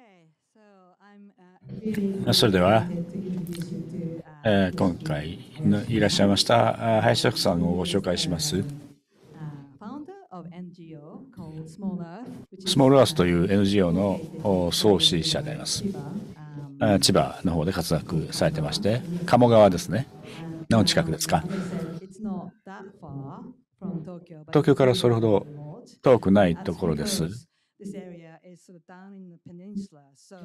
それでは、えー、今回のいらっしゃいました林職さんをご紹介します。スモールアースという NGO の創始者であります。千葉の方で活躍されてまして、鴨川ですね。の近くですか。東京からそれほど遠くないところです。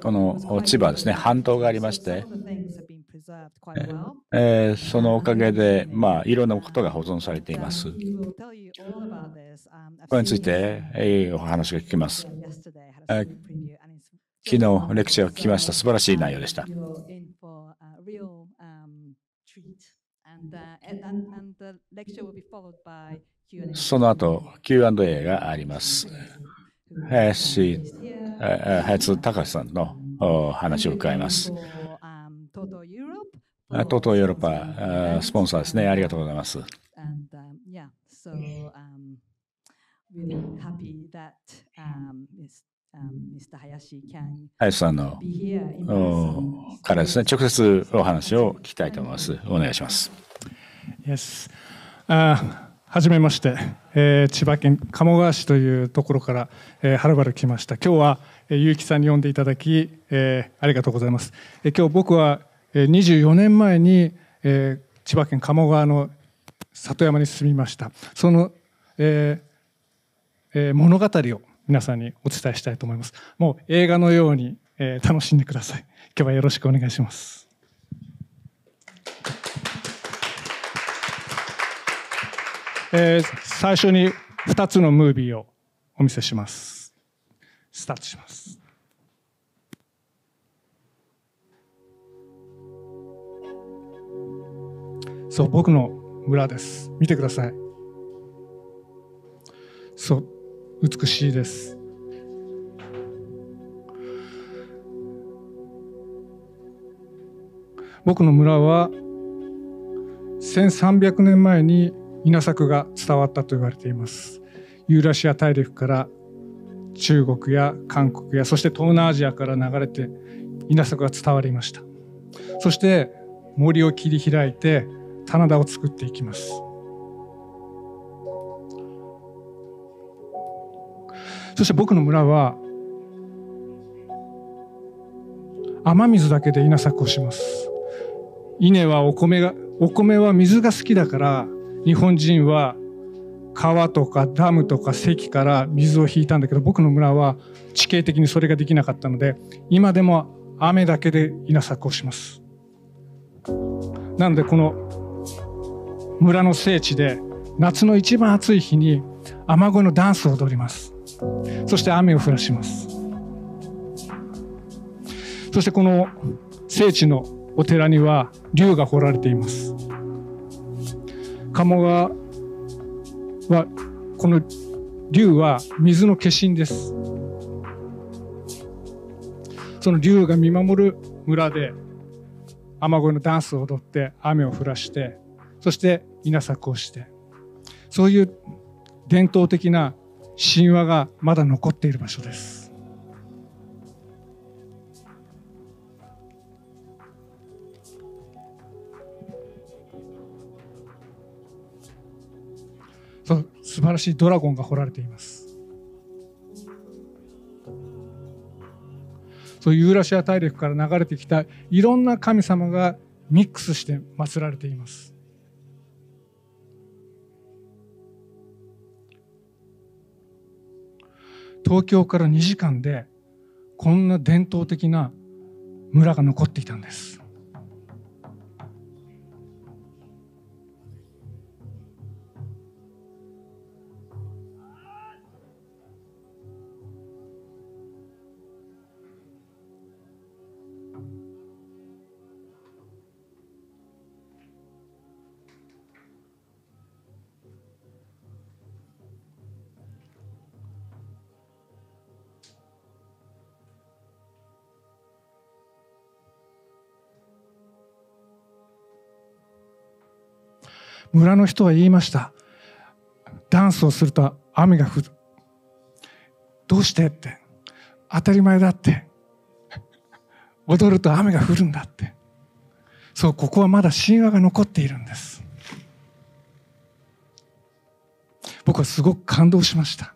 この千葉ですね、半島がありまして、えー、そのおかげで、まあ、いろんなことが保存されています。これについて、えー、お話が聞きます、えー。昨日、レクチャーを聞きました。素晴らしい内容でした。その後、Q&A があります。早津隆さんの話を伺います。トトヨーロッパスポンサーですね。ありがとうございます。林さんのからですね、直接お話を聞きたいと思います。お願いします。Yes.、Uh はじめまして、えー、千葉県鴨川市というところから、えー、はるばる来ました今日は、えー、うきさんに呼んでいただき、えー、ありがとうございます、えー、今日僕は、えー、24年前に、えー、千葉県鴨川の里山に住みましたその、えーえー、物語を皆さんにお伝えしたいと思いますもう映画のように、えー、楽しんでください今日はよろしくお願いしますえー、最初に2つのムービーをお見せします。スタートします。そう、僕の村です。見てください。そう、美しいです。僕の村は1300年前に稲作が伝わったと言われていますユーラシア大陸から中国や韓国やそして東南アジアから流れて稲作が伝わりましたそして森を切り開いて棚田を作っていきますそして僕の村は雨水だけで稲作をします稲はお米がお米は水が好きだから日本人は川とかダムとか堰から水を引いたんだけど僕の村は地形的にそれができなかったので今でも雨だけで稲作をしますなのでこの村の聖地で夏の一番暑い日に雨乞いのダンスを踊りますそして雨を降らしますそしてこの聖地のお寺には竜が彫られています鴨川はこの龍は水の化身ですその龍が見守る村で雨乞いのダンスを踊って雨を降らしてそして稲作をしてそういう伝統的な神話がまだ残っている場所です素晴らしいドラゴンが彫られていますそうユーラシア大陸から流れてきたいろんな神様がミックスして祀られています東京から2時間でこんな伝統的な村が残っていたんです村の人は言いましたダンスをすると雨が降るどうしてって当たり前だって踊ると雨が降るんだってそうここはまだ神話が残っているんです僕はすごく感動しました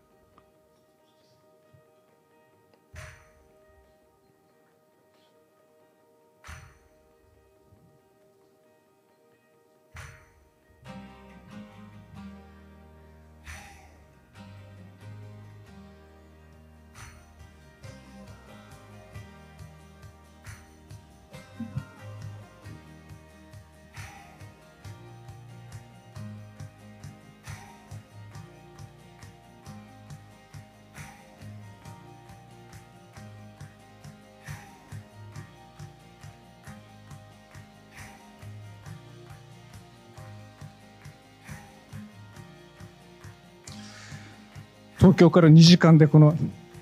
東京から2時間でこの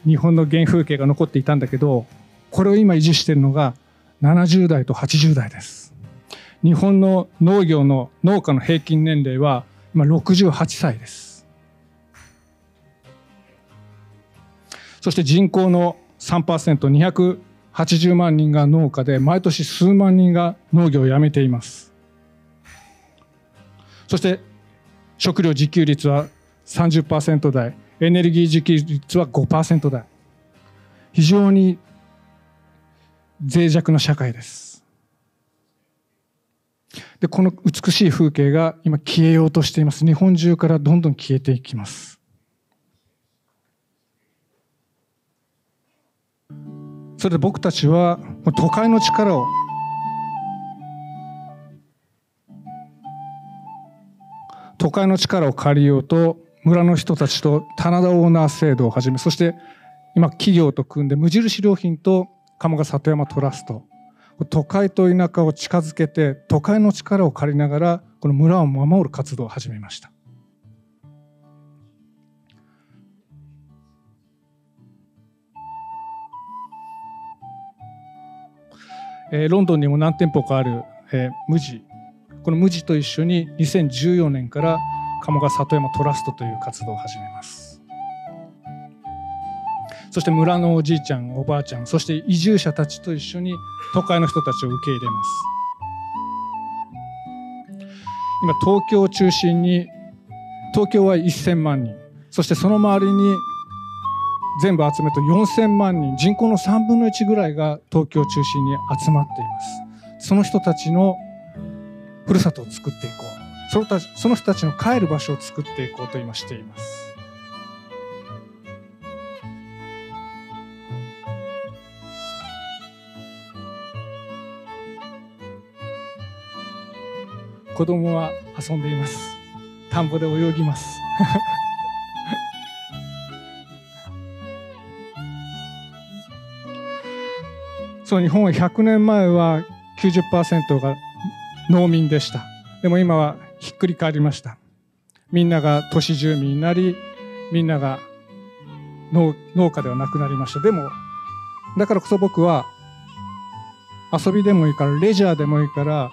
日本の原風景が残っていたんだけどこれを今維持しているのが70代と80代です日本の農業の農家の平均年齢は今68歳ですそして人口の 3%280 万人が農家で毎年数万人が農業をやめていますそして食料自給率は30%台エネルギー自給率は5%だ。非常に脆弱な社会ですでこの美しい風景が今消えようとしています日本中からどんどん消えていきますそれで僕たちは都会の力を都会の力を借りようと村の人たちと棚田オーナー制度をはじめそして今企業と組んで無印良品と鴨川里山トラスト都会と田舎を近づけて都会の力を借りながらこの村を守る活動を始めましたえロンドンにも何店舗かある、えー、無地この無地と一緒に2014年から鴨川里山トラストという活動を始めますそして村のおじいちゃんおばあちゃんそして移住者たちと一緒に都会の人たちを受け入れます今東京を中心に東京は1000万人そしてその周りに全部集めると4000万人人口の3分の1ぐらいが東京を中心に集まっていますその人たちのふるさとを作っていこうそのたその人たちの帰る場所を作っていこうと今しています。子供は遊んでいます。田んぼで泳ぎます。そう日本は100年前は90%が農民でした。でも今はひっくり返りましたみんなが都市住民になりみんなが農農家ではなくなりましたでもだからこそ僕は遊びでもいいからレジャーでもいいから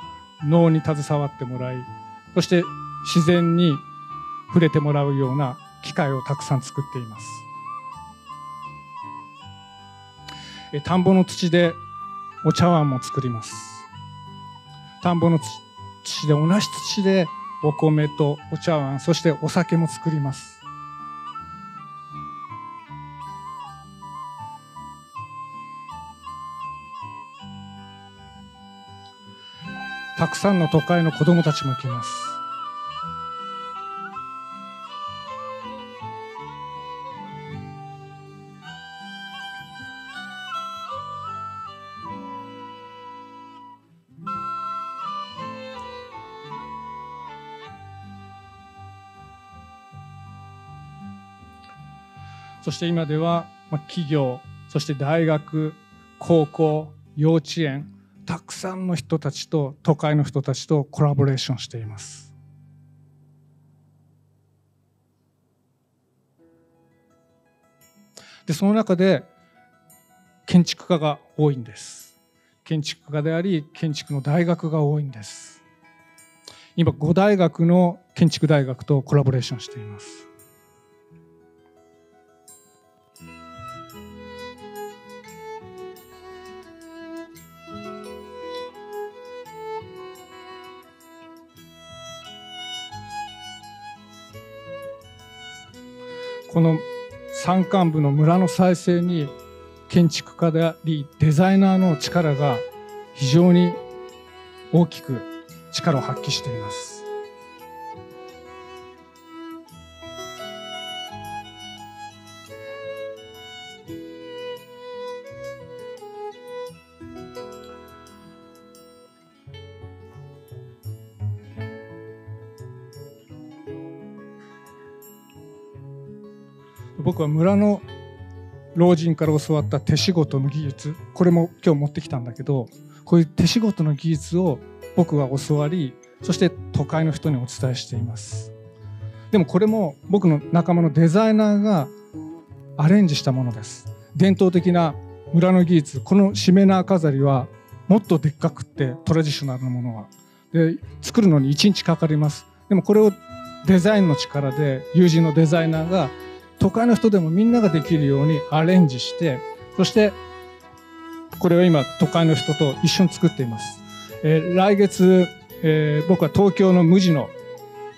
脳に携わってもらいそして自然に触れてもらうような機会をたくさん作っています田んぼの土でお茶碗も作ります田んぼの土、土で同じ土でお米とお茶碗そしてお酒も作りますたくさんの都会の子供たちも来ますして今では、まあ、企業そして大学高校幼稚園たくさんの人たちと都会の人たちとコラボレーションしています。でその中で建築家が多いんです建築家であり建築の大学が多いんです今5大学の建築大学とコラボレーションしていますこの山間部の村の再生に建築家でありデザイナーの力が非常に大きく力を発揮しています。は村の老人から教わった手仕事の技術これも今日持ってきたんだけどこういう手仕事の技術を僕は教わりそして都会の人にお伝えしていますでもこれも僕の仲間のデザイナーがアレンジしたものです伝統的な村の技術このしめ縄飾りはもっとでっかくってトラディショナルなものはで作るのに1日かかりますでもこれをデザインの力で友人のデザイナーが都会の人でもみんなができるようにアレンジして、そして、これを今、都会の人と一緒に作っています。えー、来月、えー、僕は東京の無地の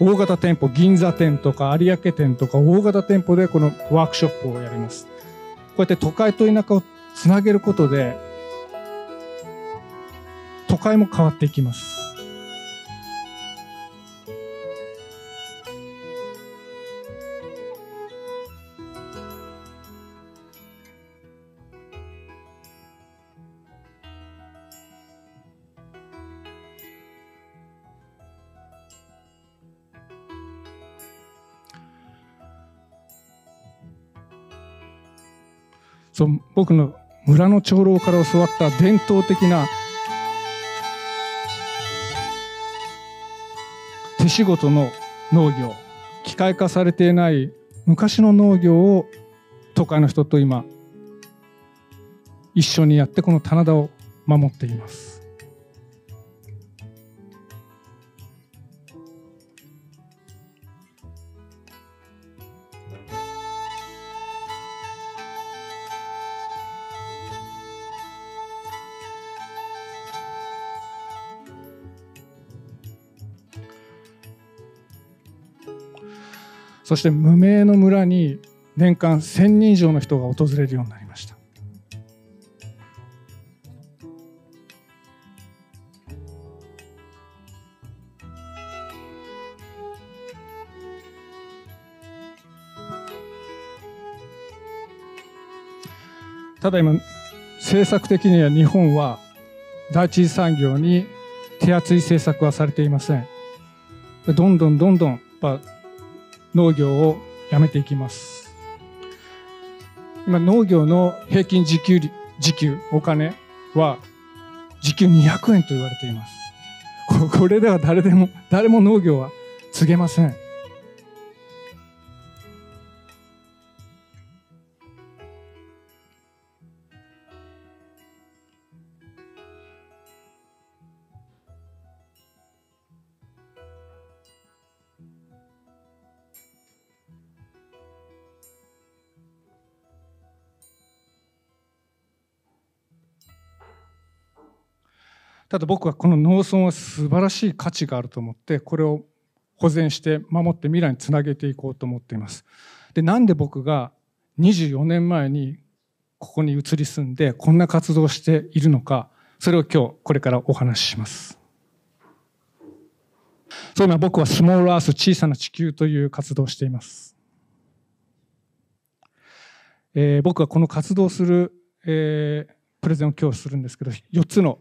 大型店舗、銀座店とか有明店とか大型店舗でこのワークショップをやります。こうやって都会と田舎をつなげることで、都会も変わっていきます。その僕の村の長老から教わった伝統的な手仕事の農業機械化されていない昔の農業を都会の人と今一緒にやってこの棚田を守っています。そして無名の村に年間1000人以上の人が訪れるようになりましたただ今政策的には日本は第一次産業に手厚い政策はされていませんどんどんどんどんやっぱ農業をやめていきます。今、農業の平均時給、時給、お金は、時給200円と言われています。これでは誰でも、誰も農業は告げません。ただ僕はこの農村は素晴らしい価値があると思ってこれを保全して守って未来につなげていこうと思っています。でなんで僕が24年前にここに移り住んでこんな活動をしているのかそれを今日これからお話しします。そういば、僕はスモールアース小さな地球という活動をしています。えー、僕はこの活動する、えー、プレゼンを今日するんですけど4つの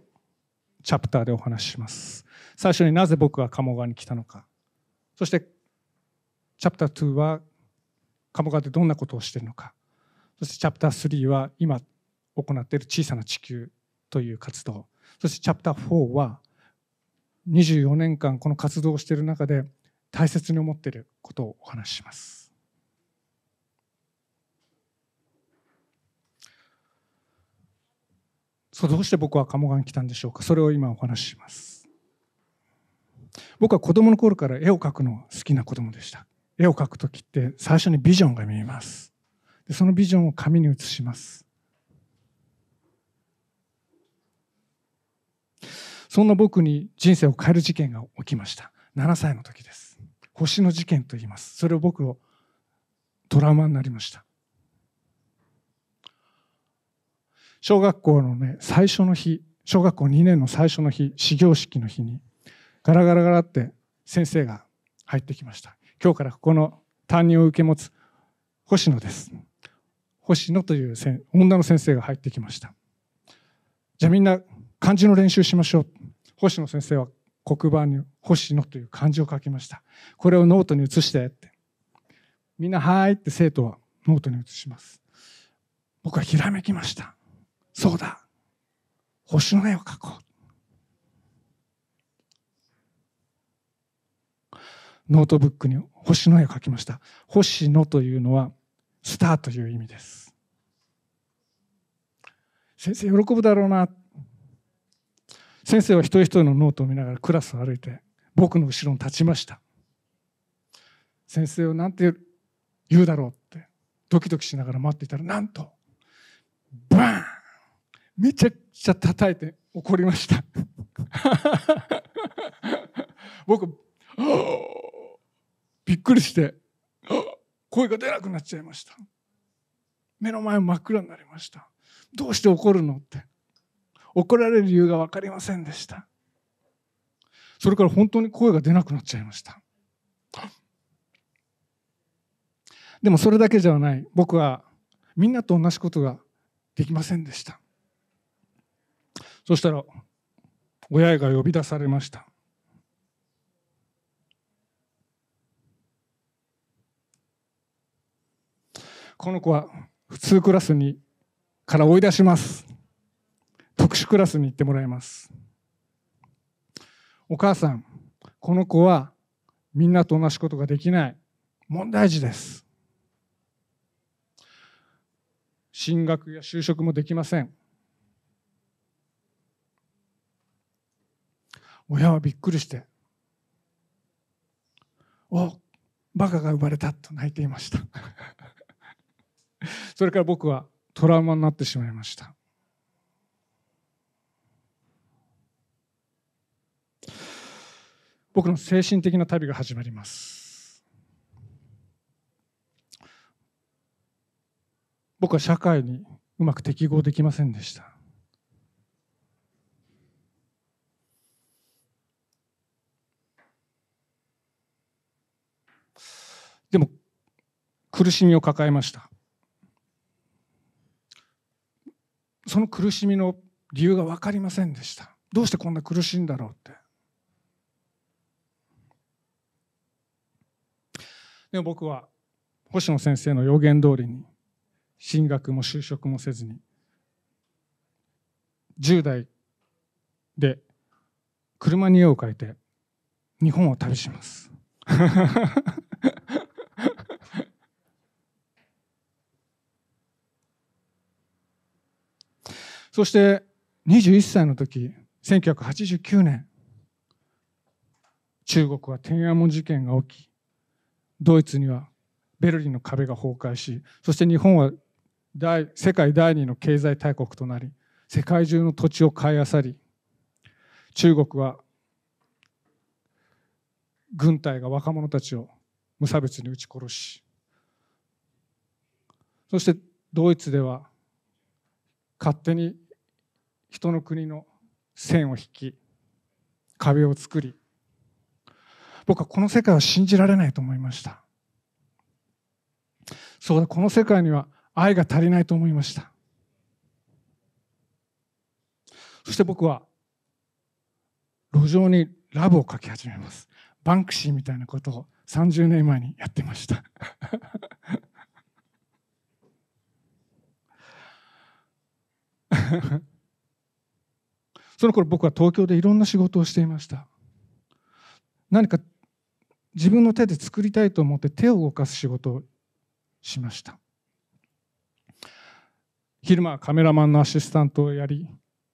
チャプターでお話しします最初になぜ僕が鴨川に来たのかそしてチャプター2は鴨川でどんなことをしているのかそしてチャプター3は今行っている小さな地球という活動そしてチャプター4は24年間この活動をしている中で大切に思っていることをお話しします。そうどうして僕は鴨川に来たんでしょうかそれを今お話しします僕は子供の頃から絵を描くの好きな子供でした絵を描く時って最初にビジョンが見えますでそのビジョンを紙に写しますそんな僕に人生を変える事件が起きました7歳の時です星の事件と言いますそれを僕をトラウマになりました小学校のね、最初の日、小学校2年の最初の日、始業式の日に、ガラガラガラって先生が入ってきました。今日からここの担任を受け持つ星野です。星野という女の先生が入ってきました。じゃあみんな漢字の練習しましょう。星野先生は黒板に星野という漢字を書きました。これをノートに写してって。みんなはーいって生徒はノートに写します。僕はひらめきました。そうだ。星の絵を描こう。ノートブックに星の絵を描きました。星のというのはスターという意味です。先生喜ぶだろうな。先生は一人一人のノートを見ながらクラスを歩いて僕の後ろに立ちました。先生をなんて言うだろうってドキドキしながら待っていたらなんとバーンめちゃくちゃ叩いて怒りました 僕 びっくりして声が出なくなっちゃいました目の前真っ暗になりましたどうして怒るのって怒られる理由が分かりませんでしたそれから本当に声が出なくなっちゃいましたでもそれだけじゃない僕はみんなと同じことができませんでしたそしたら親が呼び出されました。この子は普通クラスにから追い出します。特殊クラスに行ってもらいます。お母さん、この子はみんなと同じことができない。問題児です。進学や就職もできません。親はびっくりして「おバカが生まれた」と泣いていました それから僕はトラウマになってしまいました僕の精神的な旅が始まります僕は社会にうまく適合できませんでしたでも苦しみを抱えましたその苦しみの理由が分かりませんでしたどうしてこんな苦しいんだろうってでも僕は星野先生の予言通りに進学も就職もせずに10代で車に絵を描いて日本を旅しますそして21歳の時1989年中国は天安門事件が起きドイツにはベルリンの壁が崩壊しそして日本は大世界第二の経済大国となり世界中の土地を買いあさり中国は軍隊が若者たちを無差別に撃ち殺しそしてドイツでは勝手に人の国の線を引き壁を作り僕はこの世界は信じられないと思いましたそうだこの世界には愛が足りないと思いましたそして僕は路上にラブを書き始めますバンクシーみたいなことを30年前にやってました その頃僕は東京でいろんな仕事をしていました何か自分の手で作りたいと思って手を動かす仕事をしました昼間はカメラマンのアシスタントをやり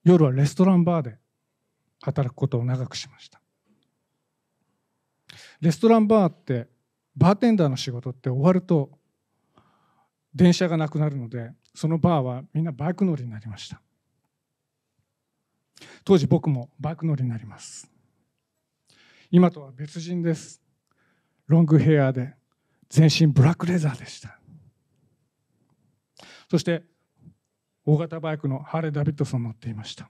夜はレストランバーで働くことを長くしましたレストランバーってバーテンダーの仕事って終わると電車がなくなるのでそのバーはみんなバイク乗りになりました当時僕もバイク乗りになります今とは別人ですロングヘアで全身ブラックレザーでしたそして大型バイクのハーレー・ダビッドソン乗っていました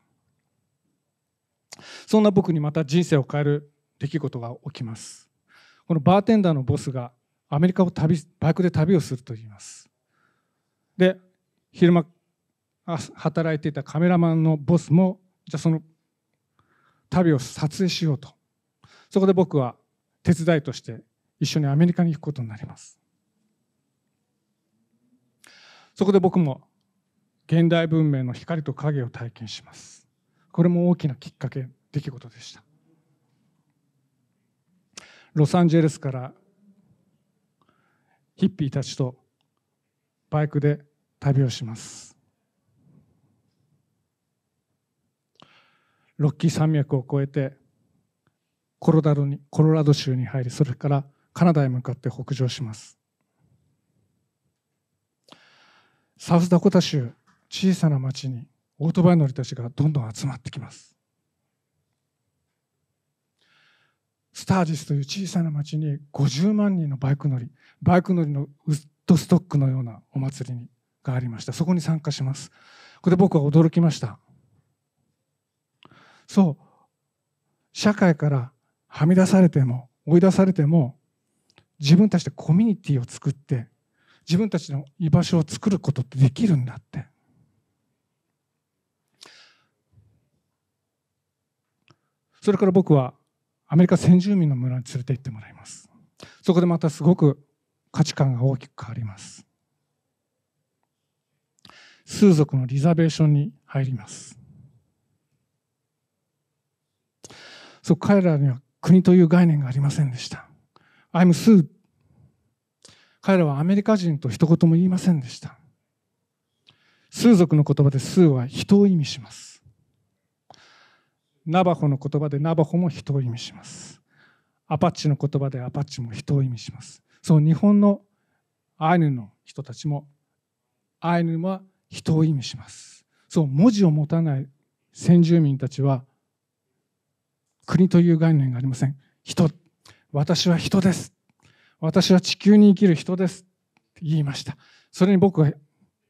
そんな僕にまた人生を変える出来事が起きますこのバーテンダーのボスがアメリカを旅バイクで旅をすると言いますで昼間働いていたカメラマンのボスもじゃあその旅を撮影しようとそこで僕は手伝いとして一緒にアメリカに行くことになりますそこで僕も現代文明の光と影を体験しますこれも大きなきっかけ出来事でしたロサンゼルスからヒッピーたちとバイクで旅をしますロッキー山脈を越えてコロラドにコロラド州に入りそれからカナダへ向かって北上しますサウスダコタ州小さな町にオートバイ乗りたちがどんどん集まってきますスタージスという小さな町に50万人のバイク乗りバイク乗りのウッドストックのようなお祭りがありましたそこに参加しますこれで僕は驚きましたそう。社会からはみ出されても、追い出されても、自分たちでコミュニティを作って、自分たちの居場所を作ることってできるんだって。それから僕はアメリカ先住民の村に連れて行ってもらいます。そこでまたすごく価値観が大きく変わります。数族のリザベーションに入ります。そう彼らには国という概念がありませんでした。I'm Sue 彼らはアメリカ人と一言も言いませんでした。数族の言葉で数は人を意味します。ナバホの言葉でナバホも人を意味します。アパッチの言葉でアパッチも人を意味します。そう日本のアイヌの人たちもアイヌは人を意味します。そう文字を持たない先住民たちは国という概念がありません。人、私は人です。私は地球に生きる人ですって言いました。それに僕は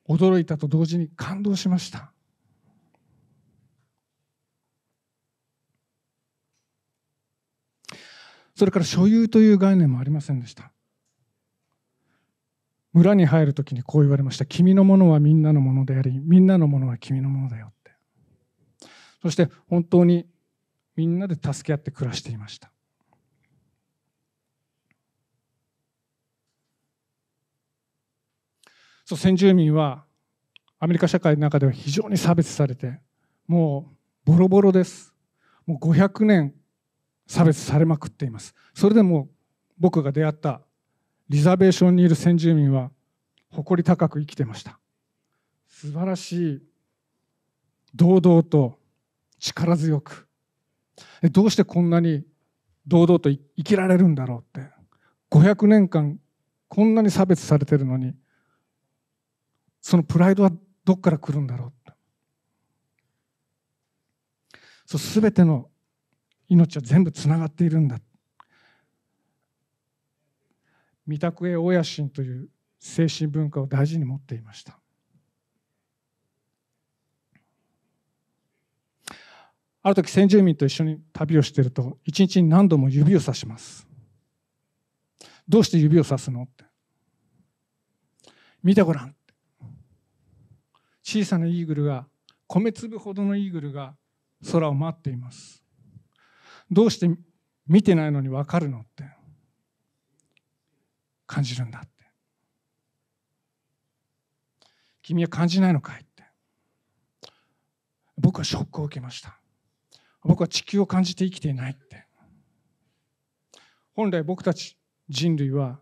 驚いたと同時に感動しました。それから所有という概念もありませんでした。村に入るときにこう言われました。君のものはみんなのものであり、みんなのものは君のものだよって。そして本当にみんなで助け合って暮らしていましたそう先住民はアメリカ社会の中では非常に差別されてもうボロボロですもう500年差別されまくっていますそれでも僕が出会ったリザベーションにいる先住民は誇り高く生きてました素晴らしい堂々と力強くどうしてこんなに堂々と生きられるんだろうって500年間こんなに差別されてるのにそのプライドはどっから来るんだろうってそう全ての命は全部つながっているんだ三宅親心という精神文化を大事に持っていましたある時先住民と一緒に旅をしていると一日に何度も指をさしますどうして指をさすのって見てごらん小さなイーグルが米粒ほどのイーグルが空を待っていますどうして見てないのに分かるのって感じるんだって君は感じないのかいって僕はショックを受けました僕は地球を感じて生きていないって本来僕たち人類は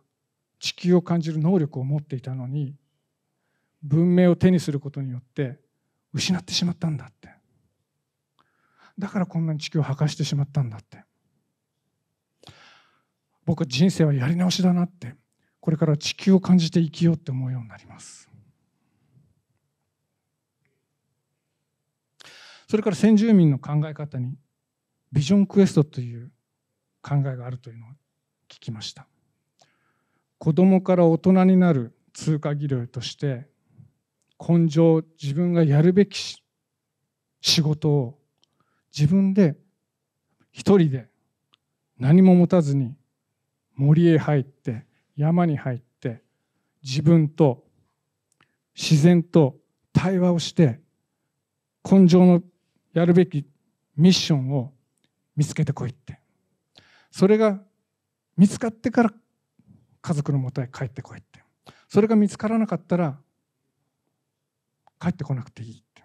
地球を感じる能力を持っていたのに文明を手にすることによって失ってしまったんだってだからこんなに地球を破壊してしまったんだって僕は人生はやり直しだなってこれから地球を感じて生きようって思うようになりますそれから先住民の考え方にビジョンクエストという考えがあるというのを聞きました子供から大人になる通過技量として根性自分がやるべき仕事を自分で一人で何も持たずに森へ入って山に入って自分と自然と対話をして根性のやるべきミッションを見つけてこいってそれが見つかってから家族のもとへ帰ってこいってそれが見つからなかったら帰ってこなくていいって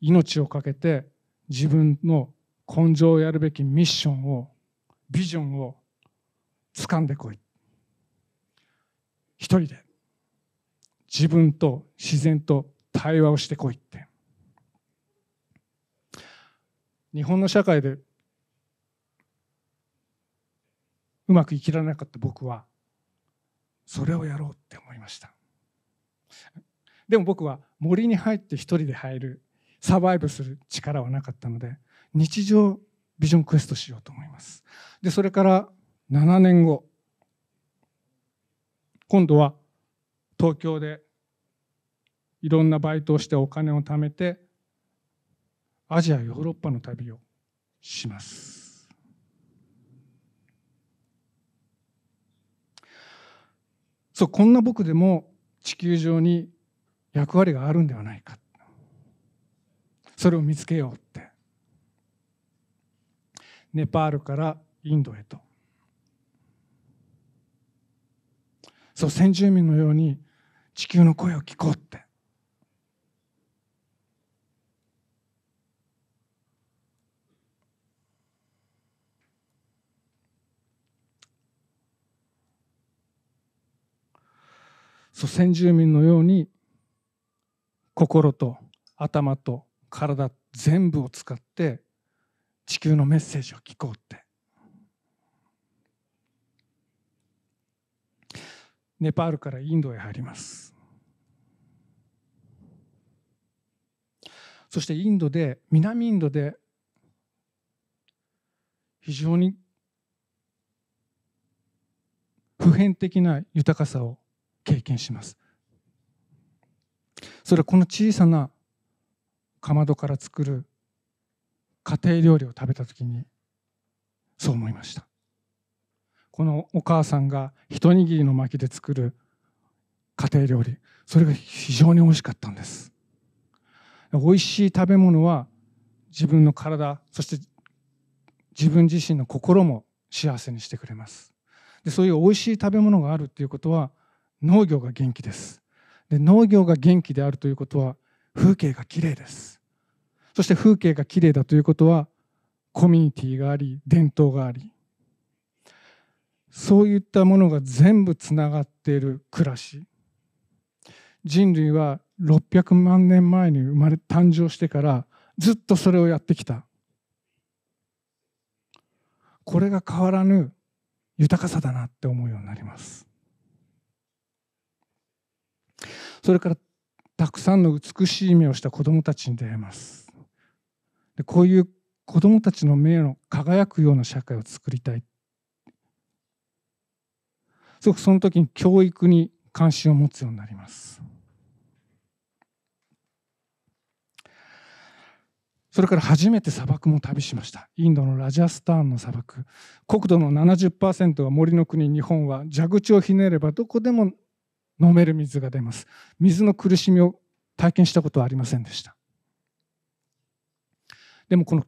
命を懸けて自分の根性をやるべきミッションをビジョンを掴んでこい一人で自分と自然と対話をしてこいって日本の社会でうまく生きられなかった僕はそれをやろうって思いましたでも僕は森に入って一人で入るサバイブする力はなかったので日常ビジョンクエストしようと思いますでそれから7年後今度は東京でいろんなバイトをしてお金を貯めてアジアヨーロッパの旅をしますそうこんな僕でも地球上に役割があるんではないかそれを見つけようってネパールからインドへとそう先住民のように地球の声を聞こうって祖先住民のように心と頭と体全部を使って地球のメッセージを聞こうってネパールからインドへ入りますそしてインドで南インドで非常に普遍的な豊かさを経験しますそれはこの小さなかまどから作る家庭料理を食べた時にそう思いましたこのお母さんが一握りの薪で作る家庭料理それが非常に美味しかったんです美味しい食べ物は自分の体そして自分自身の心も幸せにしてくれますでそういう美味しい食べ物があるっていうことは農業が元気ですで農業が元気であるということは風景がきれいですそして風景がきれいだということはコミュニティがあり伝統がありそういったものが全部つながっている暮らし人類は600万年前に生まれ誕生してからずっとそれをやってきたこれが変わらぬ豊かさだなって思うようになりますそれからたくさんの美しい目をした子どもたちに出会いますでこういう子どもたちの目の輝くような社会を作りたいすごくその時に教育に関心を持つようになりますそれから初めて砂漠も旅しましたインドのラジャスターンの砂漠国土の70%が森の国日本は蛇口をひねればどこでも飲める水が出ます水の苦しみを体験したことはありませんでしたでもこの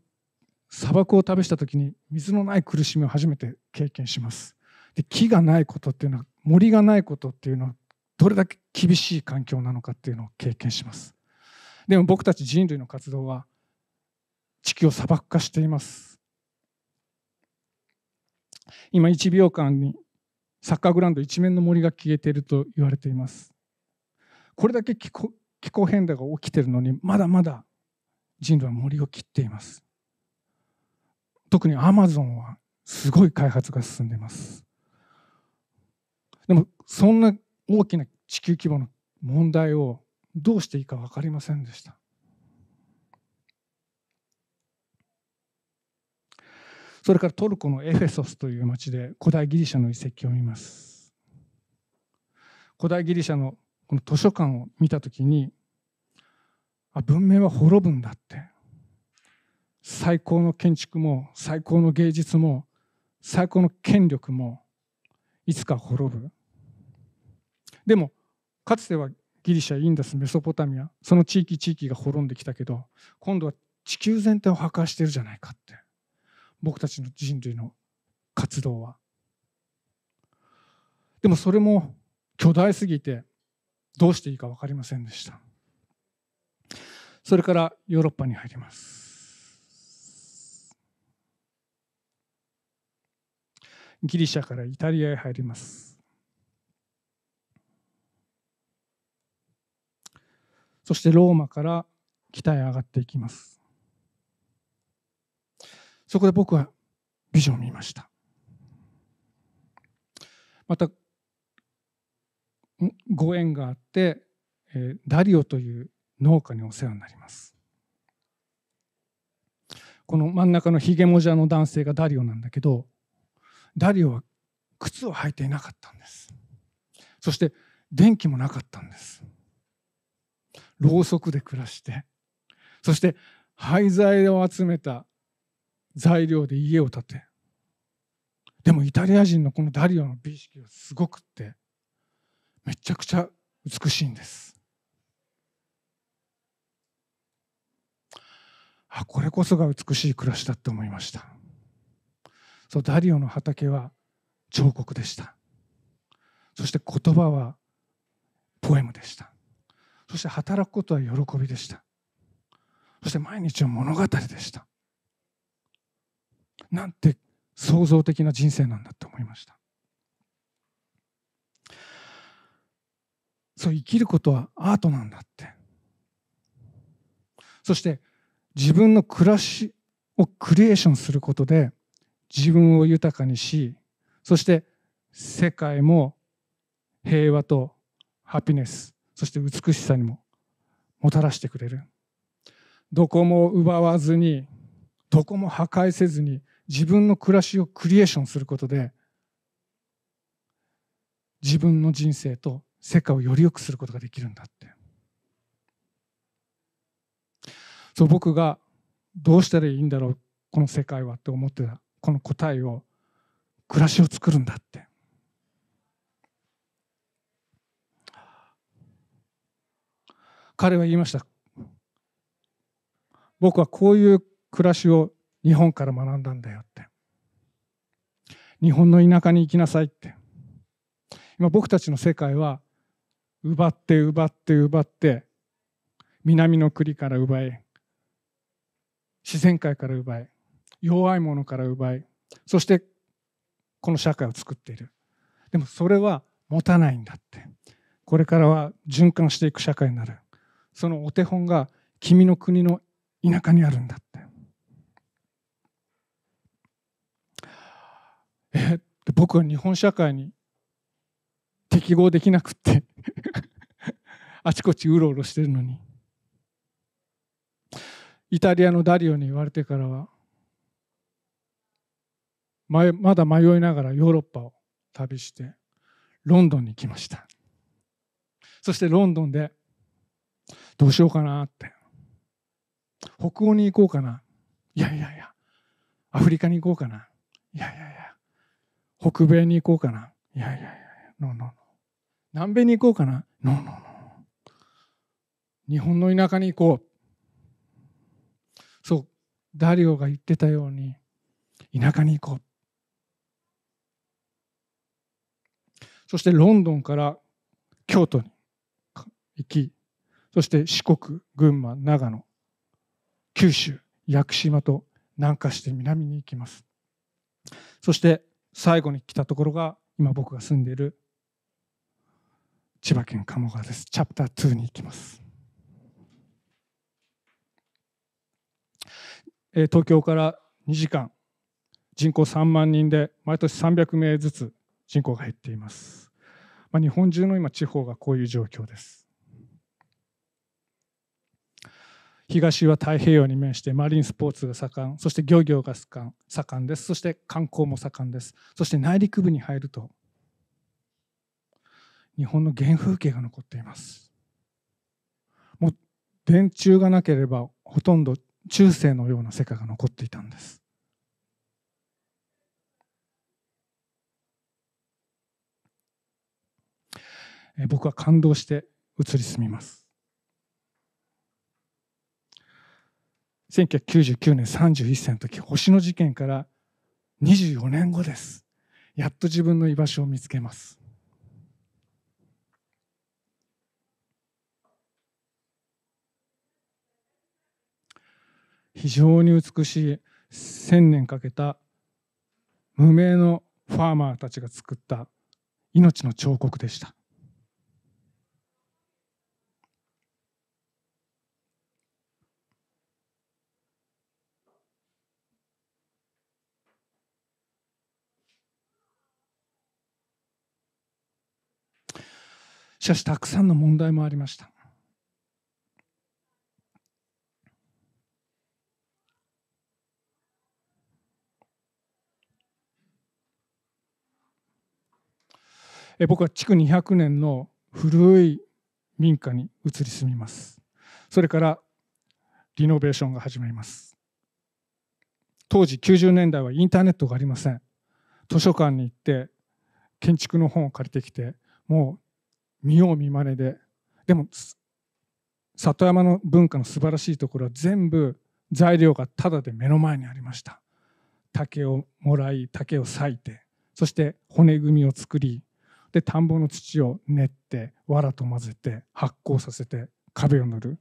砂漠を旅した時に水のない苦しみを初めて経験しますで木がないことっていうのは森がないことっていうのはどれだけ厳しい環境なのかっていうのを経験しますでも僕たち人類の活動は地球を砂漠化しています今1秒間にサッカーグラウンド一面の森が消えていると言われていますこれだけ気候気候変動が起きているのにまだまだ人類は森を切っています特にアマゾンはすごい開発が進んでいますでもそんな大きな地球規模の問題をどうしていいか分かりませんでしたそれからトルコのエフェソスという町で古代ギリシャの遺跡を見ます古代ギリシャのこの図書館を見た時にあ文明は滅ぶんだって最高の建築も最高の芸術も最高の権力もいつか滅ぶでもかつてはギリシャインダスメソポタミアその地域地域が滅んできたけど今度は地球全体を破壊してるじゃないかって僕たちの人類の活動はでもそれも巨大すぎてどうしていいか分かりませんでしたそれからヨーロッパに入りますギリシャからイタリアへ入りますそしてローマから北へ上がっていきますそこで僕はビジョンを見ましたまたご縁があって、えー、ダリオという農家にお世話になりますこの真ん中のヒゲもじゃの男性がダリオなんだけどダリオは靴を履いていなかったんですそして電気もなかったんですろうそくで暮らしてそして廃材を集めた材料で家を建てでもイタリア人のこのダリオの美意識がすごくってめちゃくちゃ美しいんですあこれこそが美しい暮らしだって思いましたそうダリオの畑は彫刻でしたそして言葉はポエムでしたそして働くことは喜びでしたそして毎日は物語でしたなんて創造的な人生なんだって思いましたそう生きることはアートなんだってそして自分の暮らしをクリエーションすることで自分を豊かにしそして世界も平和とハピネスそして美しさにももたらしてくれるどこも奪わずにどこも破壊せずに自分の暮らしをクリエーションすることで自分の人生と世界をより良くすることができるんだってそう僕がどうしたらいいんだろうこの世界はって思ってたこの答えを暮らしを作るんだって彼は言いました僕はこういう暮らしを日本から学んだんだよって日本の田舎に行きなさいって今僕たちの世界は奪って奪って奪って南の国から奪い自然界から奪い弱いものから奪いそしてこの社会を作っているでもそれは持たないんだってこれからは循環していく社会になるそのお手本が君の国の田舎にあるんだってえ僕は日本社会に適合できなくって あちこちうろうろしてるのにイタリアのダリオに言われてからはまだ迷いながらヨーロッパを旅してロンドンに来ましたそしてロンドンでどうしようかなって北欧に行こうかないやいやいやアフリカに行こうかないやいやいや北米に行こうかな。いやいやいや、ノーノーノー。南米に行こうかな。ノーノーノー。日本の田舎に行こう。そう、ダリオが言ってたように、田舎に行こう。そしてロンドンから京都に行き、そして四国、群馬、長野、九州、屋久島と南下して南に行きます。そして最後に来たところが今僕が住んでいる千葉県鴨川ですチャプター2に行きます、えー、東京から2時間人口3万人で毎年300名ずつ人口が減っています、まあ、日本中の今地方がこういう状況です東は太平洋に面してマリンスポーツが盛んそして漁業が盛んですそして観光も盛んですそして内陸部に入ると日本の原風景が残っていますもう電柱がなければほとんど中世のような世界が残っていたんですえ僕は感動して移り住みます1999年31歳の時星の事件から24年後ですやっと自分の居場所を見つけます非常に美しい千年かけた無名のファーマーたちが作った命の彫刻でしたしかしたくさんの問題もありましたえ僕は築200年の古い民家に移り住みますそれからリノベーションが始まります当時90年代はインターネットがありません図書館に行って建築の本を借りてきてもう見よう見まねででも里山の文化の素晴らしいところは全部材料がただで目の前にありました竹をもらい竹を裂いてそして骨組みを作りで田んぼの土を練って藁と混ぜて発酵させて壁を塗る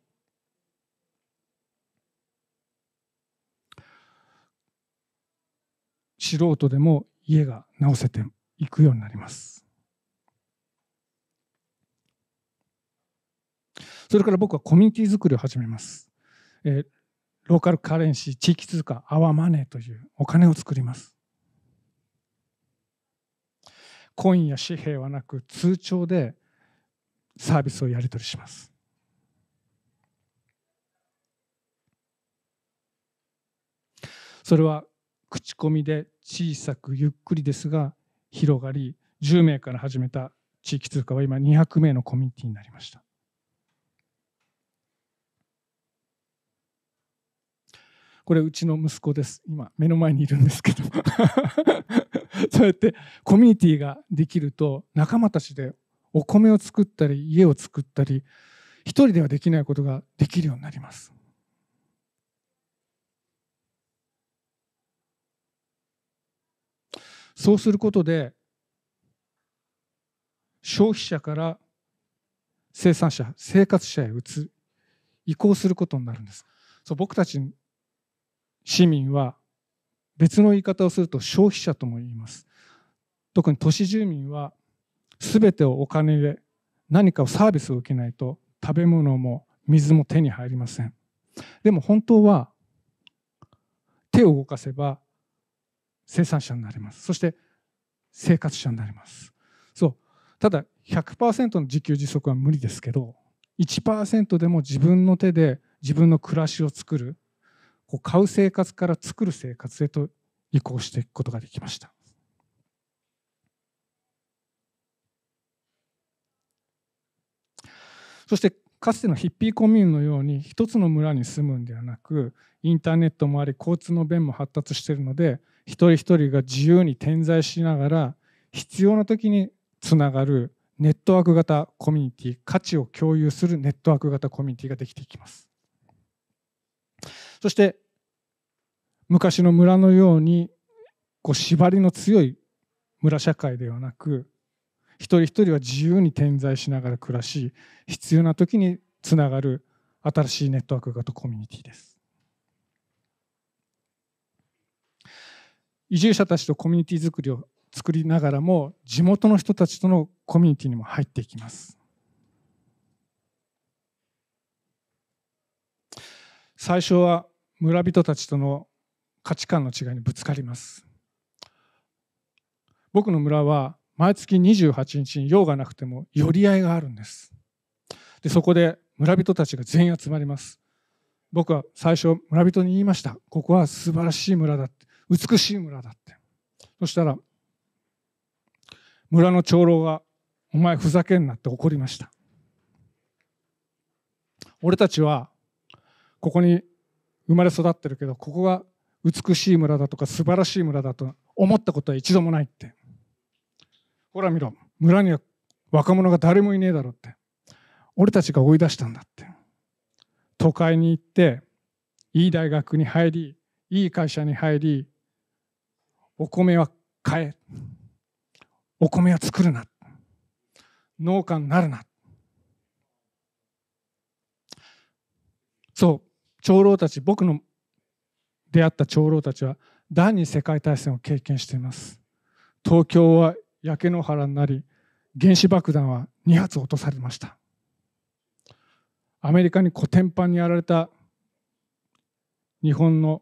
素人でも家が直せていくようになりますそれから僕はコミュニティ作りを始めます。えー、ローカルカレンシー、地域通貨、アワーマネーというお金を作ります。コインや紙幣はなく通帳でサービスをやり取りします。それは口コミで小さくゆっくりですが広がり10名から始めた地域通貨は今200名のコミュニティになりました。これうちの息子です今目の前にいるんですけど そうやってコミュニティができると仲間たちでお米を作ったり家を作ったり一人ではできないことができるようになります。そうすることで消費者から生産者生活者へ移移行することになるんですそう僕たち市民は別の言い方をすると消費者とも言います特に都市住民は全てをお金で何かをサービスを受けないと食べ物も水も手に入りませんでも本当は手を動かせば生産者になりますそして生活者になりますそうただ100%の自給自足は無理ですけど1%でも自分の手で自分の暮らしを作るこう買う生活から作る生活へと移行していくことができました。そしてかつてのヒッピーコミューンのように一つの村に住むんではなくインターネットもあり交通の便も発達しているので一人一人が自由に点在しながら必要な時につながるネットワーク型コミュニティ価値を共有するネットワーク型コミュニティができていきますそして昔の村のようにこう縛りの強い村社会ではなく一人一人は自由に点在しながら暮らし必要な時につながる新しいネットワーク型コミュニティです移住者たちとコミュニティ作りを作りながらも地元の人たちとのコミュニティにも入っていきます最初は村人たちとの価値観の違いにぶつかります僕の村は毎月28日に用がなくても寄り合いがあるんですでそこで村人たちが全員集まります僕は最初村人に言いましたここは素晴らしい村だって美しい村だってそしたら村の長老が「お前ふざけんな」って怒りました俺たちはここに生まれ育ってるけどここが美しい村だとか素晴らしい村だと思ったことは一度もないってほら見ろ村には若者が誰もいねえだろって俺たちが追い出したんだって都会に行っていい大学に入りいい会社に入りお米は買えお米は作るな農家になるなそう長老たち僕の出会った長老たちは第二次世界大戦を経験しています東京は焼け野原になり原子爆弾は2発落とされましたアメリカにこてんぱんにやられた日本の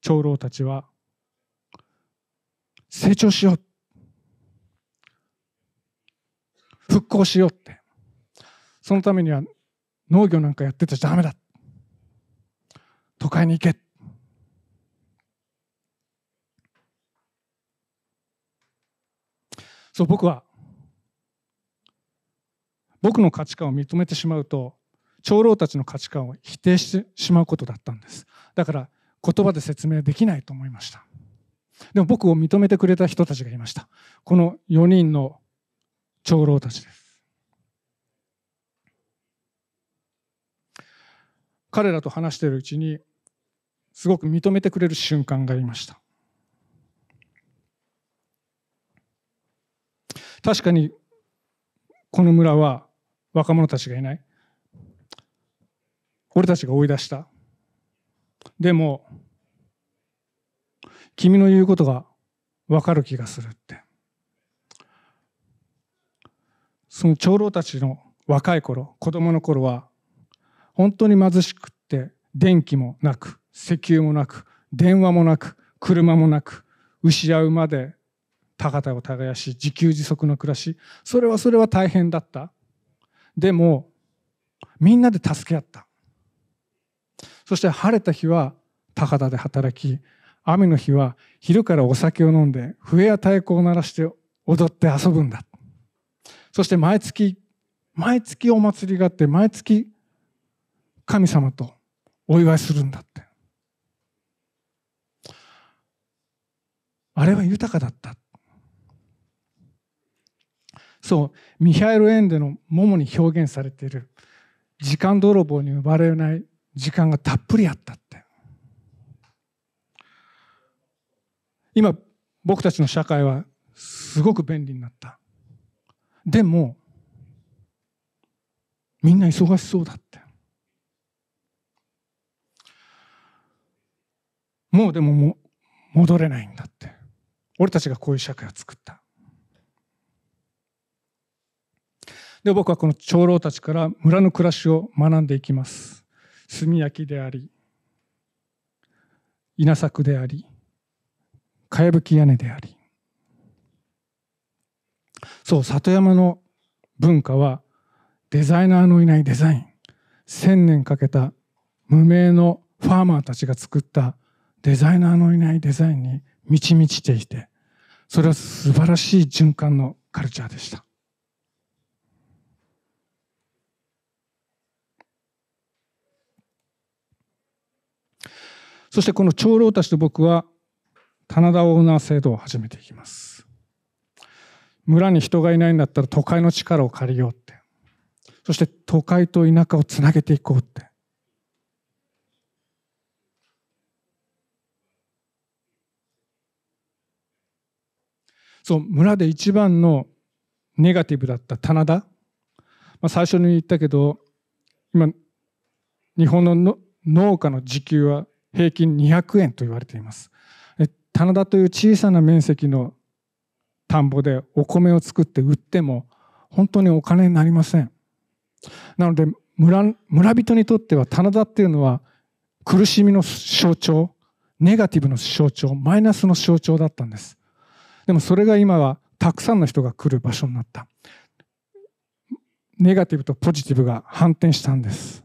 長老たちは成長しよう復興しようってそのためには農業なんかやってたらダメだ都会に行けそう僕は僕の価値観を認めてしまうと長老たちの価値観を否定してしまうことだったんですだから言葉で説明できないと思いましたでも僕を認めてくれた人たちがいましたこの4人の長老たちです彼らと話しているうちにすごく認めてくれる瞬間がありました確かにこの村は若者たちがいない俺たちが追い出したでも君の言うことが分かる気がするってその長老たちの若い頃子供の頃は本当に貧しくって電気もなく石油もなく電話もなく車もなく牛や馬で田畑を耕し自給自足の暮らしそれはそれは大変だったでもみんなで助け合ったそして晴れた日は田畑で働き雨の日は昼からお酒を飲んで笛や太鼓を鳴らして踊って遊ぶんだそして毎月毎月お祭りがあって毎月神様とお祝いするんだってあれは豊かだったそうミハエル・エンデの「ももに表現されている時間泥棒に奪われない時間がたっぷりあったって今僕たちの社会はすごく便利になったでもみんな忙しそうだってもうでもも戻れないんだって俺たちがこういう社会を作ったで僕はこの長老たちから村の暮らしを学んでいきます炭焼きであり稲作でありかやぶき屋根でありそう里山の文化はデザイナーのいないデザイン1,000年かけた無名のファーマーたちが作ったデザイナーのいないデザインに満ち満ちていてそれは素晴らしい循環のカルチャーでした。そしてこの長老たちと僕は棚田オーナー制度を始めていきます村に人がいないんだったら都会の力を借りようってそして都会と田舎をつなげていこうってそう村で一番のネガティブだった棚田、まあ、最初に言ったけど今日本の農家の時給は平均200円と言われています棚田という小さな面積の田んぼでお米を作って売っても本当にお金になりませんなので村村人にとっては棚田っていうのは苦しみの象徴ネガティブの象徴マイナスの象徴だったんですでもそれが今はたくさんの人が来る場所になったネガティブとポジティブが反転したんです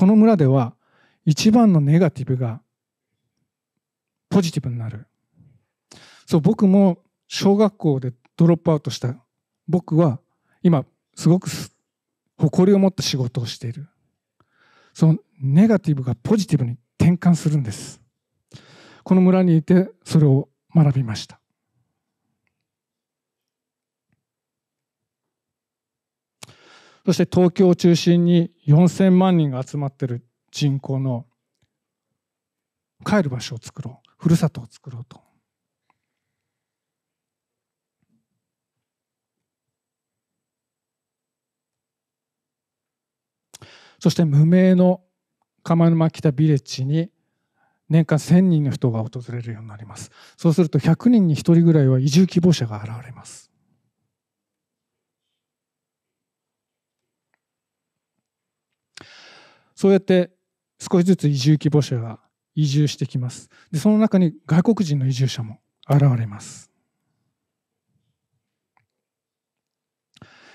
この村では一番のネガティブがポジティブになるそう僕も小学校でドロップアウトした僕は今すごく誇りを持った仕事をしているそのネガティブがポジティブに転換するんですこの村にいてそれを学びましたそして東京を中心に4000万人が集まっている人口の帰る場所を作ろうふるさとを作ろうと。そして無名の釜沼北ビレッジに年間1000人の人が訪れるようになります。そうすると100人に1人ぐらいは移住希望者が現れます。そうやって少しずつ移住希望者が移住してきます。で、その中に外国人の移住者も現れます。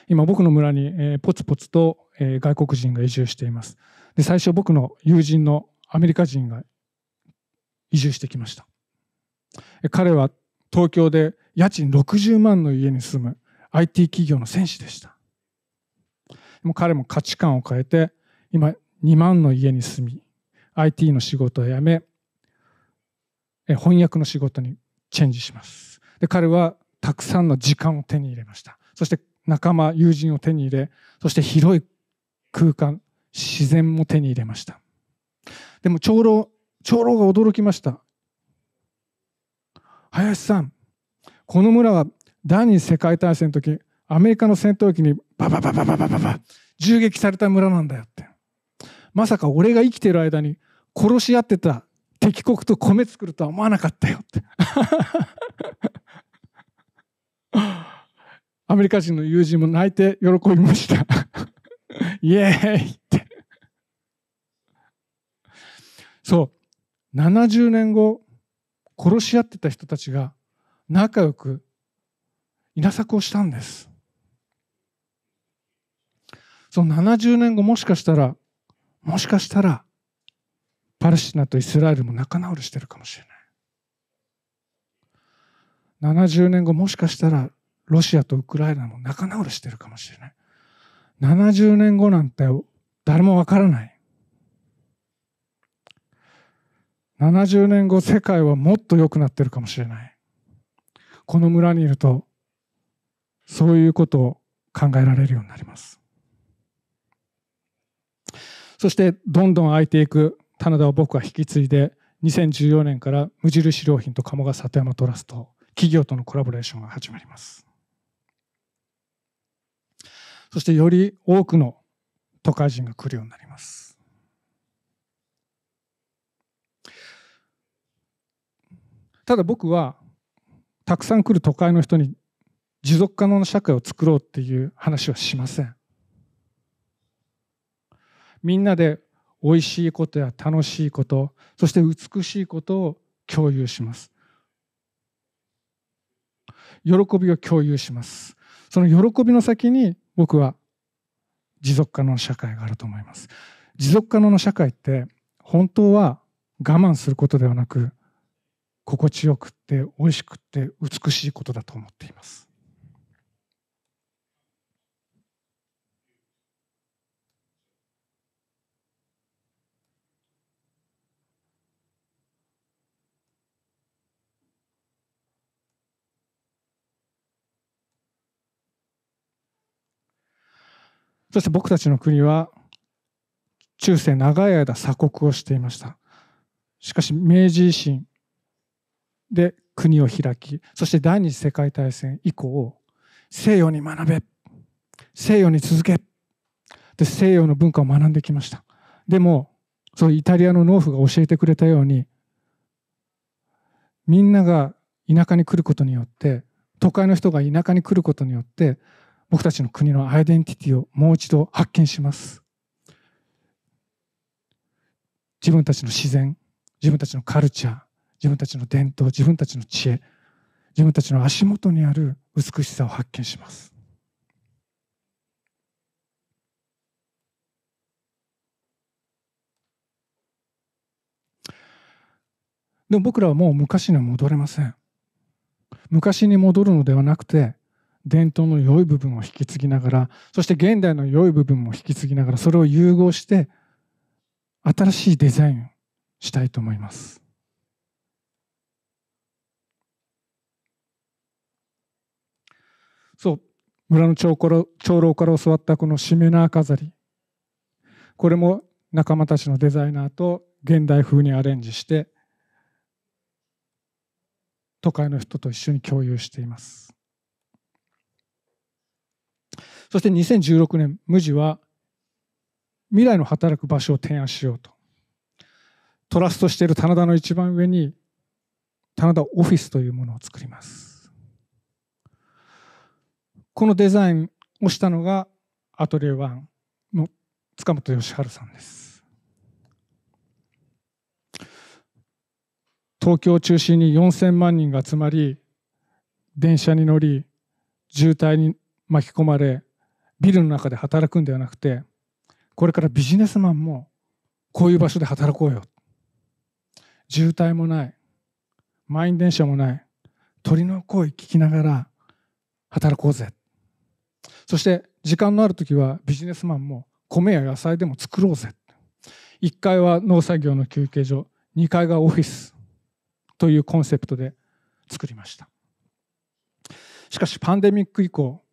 今僕の村に、えポツポツと、え外国人が移住しています。で、最初僕の友人のアメリカ人が移住してきました。彼は東京で家賃60万の家に住む IT 企業の戦士でした。もう彼も価値観を変えて今2万の家に住み IT の仕事を辞め翻訳の仕事にチェンジしますで彼はたくさんの時間を手に入れましたそして仲間友人を手に入れそして広い空間自然も手に入れましたでも長老長老が驚きました林さんこの村は第二次世界大戦の時アメリカの戦闘機にババババババババ銃撃された村なんだよってまさか俺が生きてる間に殺し合ってた敵国と米作るとは思わなかったよって アメリカ人の友人も泣いて喜びました イエーイってそう70年後殺し合ってた人たちが仲良く稲作をしたんですその70年後もしかしたらもしかしたらパレスチナとイスラエルも仲直りしてるかもしれない70年後もしかしたらロシアとウクライナも仲直りしてるかもしれない70年後なんて誰もわからない70年後世界はもっと良くなってるかもしれないこの村にいるとそういうことを考えられるようになりますそしてどんどん空いていく棚田を僕は引き継いで2014年から無印良品と鴨川里山トラスト企業とのコラボレーションが始まりますそしてより多くの都会人が来るようになりますただ僕はたくさん来る都会の人に持続可能な社会を作ろうっていう話はしませんみんなで美味しいことや楽しいことそして美しいことを共有します喜びを共有しますその喜びの先に僕は持続可能な社会があると思います持続可能な社会って本当は我慢することではなく心地よくって美味しくって美しいことだと思っていますそして僕たちの国は中世長い間鎖国をしていましたしかし明治維新で国を開きそして第二次世界大戦以降西洋に学べ西洋に続けで西洋の文化を学んできましたでもそのイタリアの農夫が教えてくれたようにみんなが田舎に来ることによって都会の人が田舎に来ることによって僕たちの国のアイデンティティをもう一度発見します自分たちの自然自分たちのカルチャー自分たちの伝統自分たちの知恵自分たちの足元にある美しさを発見しますでも僕らはもう昔には戻れません昔に戻るのではなくて伝統の良い部分を引き継ぎながらそして現代の良い部分も引き継ぎながらそれを融合して新しいデザインしたいと思います。そう村の長長老から教わったこのしめ縄飾りこれも仲間たちのデザイナーと現代風にアレンジして都会の人と一緒に共有しています。そして2016年、無地は未来の働く場所を提案しようと。トラストしている棚田の一番上に、棚田オフィスというものを作ります。このデザインをしたのがアトリエワンの塚本義治さんです。東京を中心に4000万人が集まり電車に乗り渋滞に巻き込まれビルの中で働くんではなくてこれからビジネスマンもこういう場所で働こうよ渋滞もない満員電車もない鳥の声聞きながら働こうぜそして時間のある時はビジネスマンも米や野菜でも作ろうぜ1階は農作業の休憩所2階がオフィスというコンセプトで作りましたしかしパンデミック以降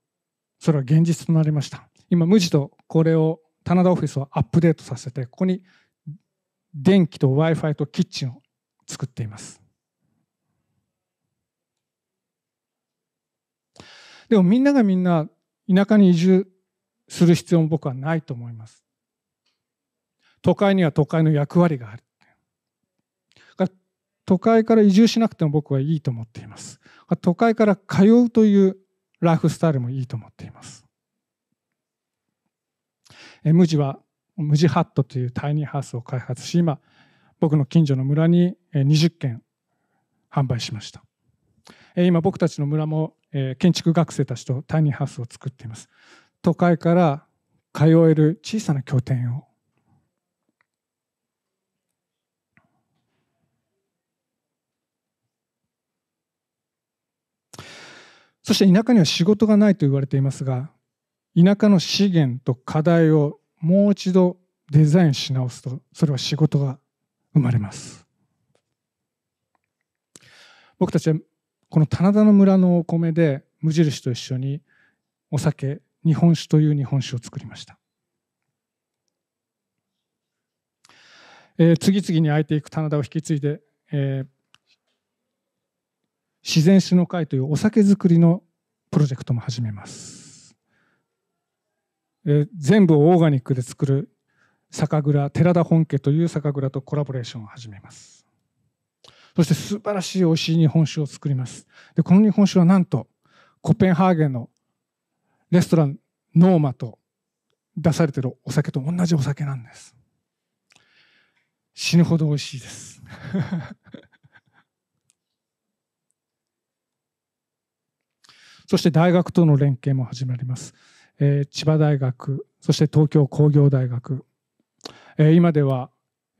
それは現実となりました今無地とこれを棚田オフィスをアップデートさせてここに電気と w i f i とキッチンを作っていますでもみんながみんな田舎に移住する必要も僕はないと思います都会には都会の役割がある都会から移住しなくても僕はいいと思っています都会から通うというライフスタイルもいいと思っています。え無地は無地ハットというタイニーハウスを開発し今僕の近所の村に20軒販売しました今僕たちの村も建築学生たちとタイニーハウスを作っています都会から通える小さな拠点をそして田舎には仕事がないと言われていますが田舎の資源と課題をもう一度デザインし直すとそれは仕事が生まれます僕たちはこの棚田の村のお米で無印と一緒にお酒日本酒という日本酒を作りました、えー、次々に空いていく棚田を引き継いで、えー、自然酒の会というお酒作りのプロジェクトも始めます。え全部をオーガニックで作る酒蔵寺田本家という酒蔵とコラボレーションを始めますそして素晴らしい美味しい日本酒を作りますでこの日本酒はなんとコペンハーゲンのレストランノーマと出されてるお酒と同じお酒なんです死ぬほど美味しいですそして大学との連携も始まります。えー、千葉大学、そして東京工業大学、えー、今では、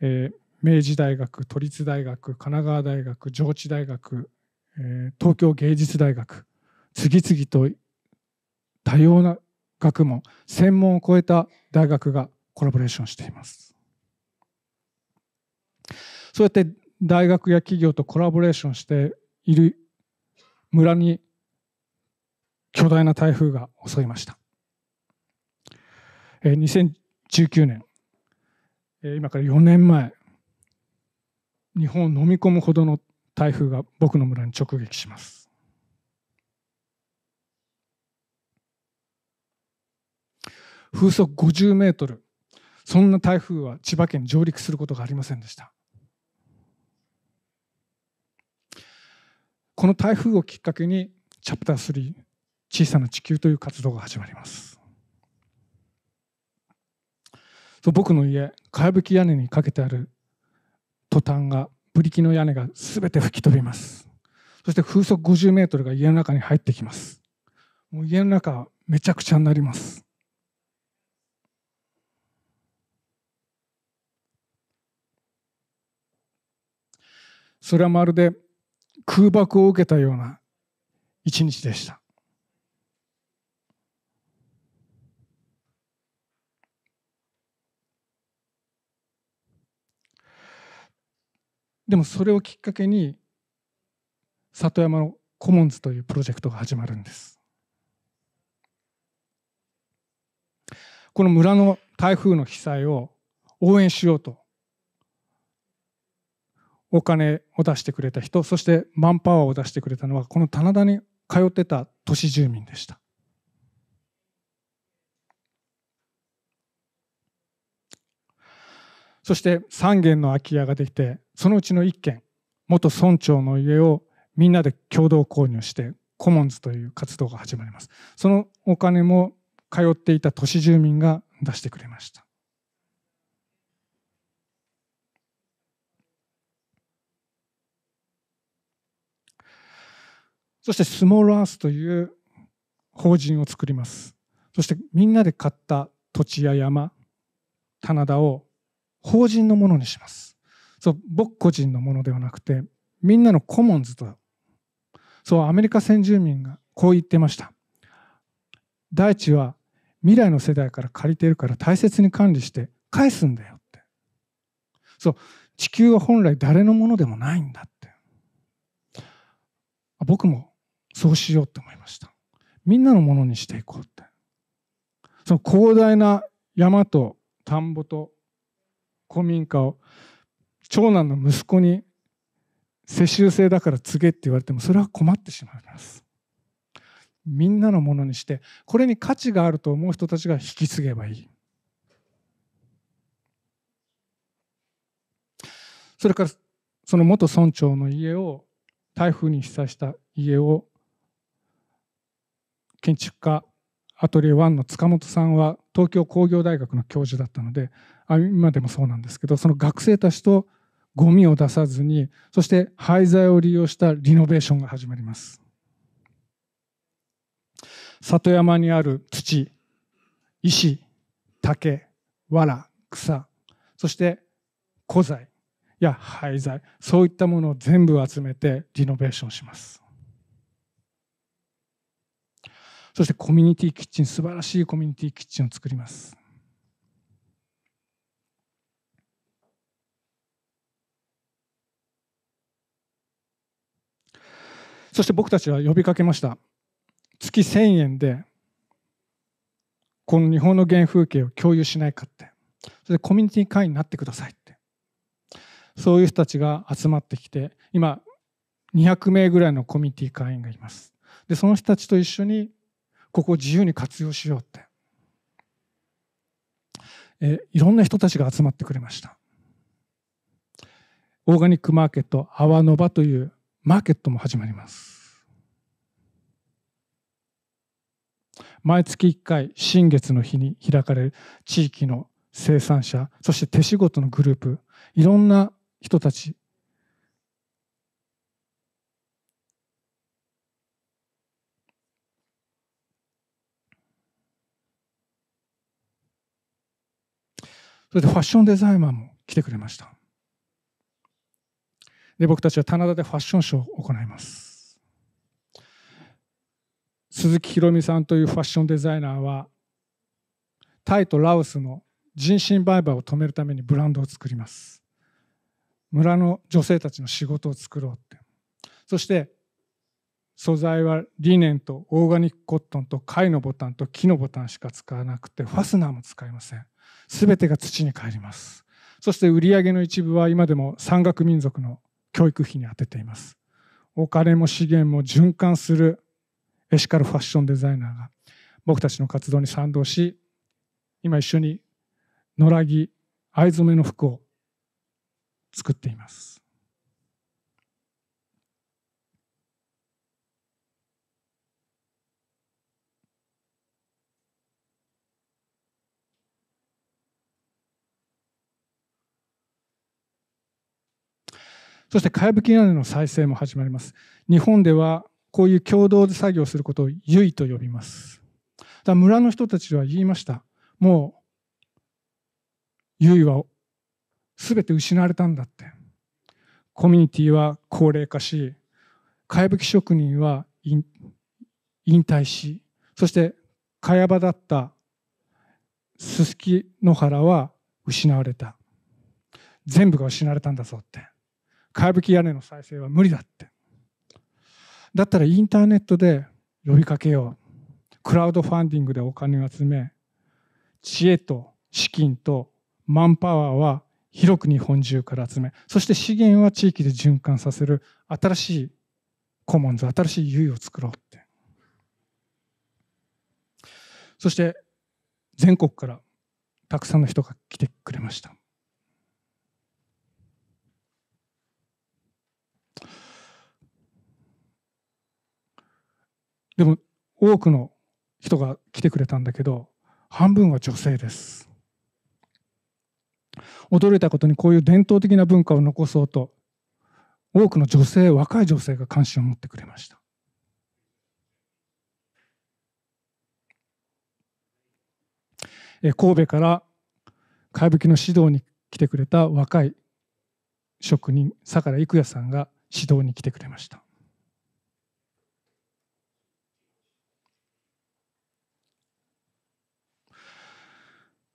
えー、明治大学、都立大学、神奈川大学、上智大学、えー、東京芸術大学、次々と多様な学問、専門を超えた大学がコラボレーションしています。そうやって大学や企業とコラボレーションしている村に巨大な台風が襲いました。2019年、今から4年前、日本を飲み込むほどの台風が僕の村に直撃します。風速50メートル、そんな台風は千葉県に上陸することがありませんでした。この台風をきっかけにチャプター3小さな地球という活動が始まりますそう僕の家かやぶき屋根にかけてあるトタンがブリキの屋根がすべて吹き飛びますそして風速50メートルが家の中に入ってきますもう家の中めちゃくちゃになりますそれはまるで空爆を受けたような一日でしたでもそれをきっかけに里山のコモンズというプロジェクトが始まるんですこの村の台風の被災を応援しようとお金を出してくれた人そしてマンパワーを出してくれたのはこの棚田に通ってた都市住民でしたそして3軒の空き家ができてそのうちの1軒元村長の家をみんなで共同購入してコモンズという活動が始まりますそのお金も通っていた都市住民が出してくれましたそしてスモールアースという法人を作りますそしてみんなで買った土地や山棚田を法人のものにしますそう僕個人のものではなくてみんなのコモンズとそうアメリカ先住民がこう言ってました大地は未来の世代から借りているから大切に管理して返すんだよってそう地球は本来誰のものでもないんだって僕もそうしようって思いましたみんなのものにしていこうってその広大な山と田んぼと古民家を長男の息子に世襲制だから告げって言われてもそれは困ってしまいますみんなのものにしてこれに価値があると思う人たちが引き継げばいいそれからその元村長の家を台風に被災した家を建築家アトリエ1の塚本さんは東京工業大学の教授だったのであ今でもそうなんですけどその学生たちとゴミを出さずにそして廃材を利用したリノベーションが始まります里山にある土石竹藁草そして古材や廃材そういったものを全部集めてリノベーションしますそしてコミュニティキッチン素晴らしいコミュニティキッチンを作りますそして僕たちは呼びかけました月1000円でこの日本の原風景を共有しないかってそれでコミュニティ会員になってくださいってそういう人たちが集まってきて今200名ぐらいのコミュニティ会員がいますでその人たちと一緒にここを自由に活用しようってえいろんな人たちが集まってくれましたオーガニックマーケットワの場というマーケットも始まります毎月1回新月の日に開かれる地域の生産者そして手仕事のグループいろんな人たちそれでファッションデザイナーも来てくれました。で僕たちは棚田でファッションショーを行います鈴木ひろみさんというファッションデザイナーはタイとラオスの人身売買を止めるためにブランドを作ります村の女性たちの仕事を作ろうってそして素材はリネンとオーガニックコットンと貝のボタンと木のボタンしか使わなくてファスナーも使いません全てが土に帰りますそして売り上げの一部は今でも山岳民族の教育費に充てていますお金も資源も循環するエシカルファッションデザイナーが僕たちの活動に賛同し今一緒に野良着藍染めの服を作っていますそしてかやぶき屋根の再生も始まります。日本ではこういう共同で作業することをゆいと呼びます。だ村の人たちは言いました。もう、ゆいは全て失われたんだって。コミュニティは高齢化し、かやぶき職人は引退し、そしてかやばだったすすき野原は失われた。全部が失われたんだぞって。かや屋根の再生は無理だってだったらインターネットで呼びかけようクラウドファンディングでお金を集め知恵と資金とマンパワーは広く日本中から集めそして資源は地域で循環させる新しいコモンズ新しい優位を作ろうってそして全国からたくさんの人が来てくれましたでも多くの人が来てくれたんだけど半分は女性です驚いたことにこういう伝統的な文化を残そうと多くの女性若い女性が関心を持ってくれました神戸から歌舞伎の指導に来てくれた若い職人坂良郁也さんが指導に来てくれました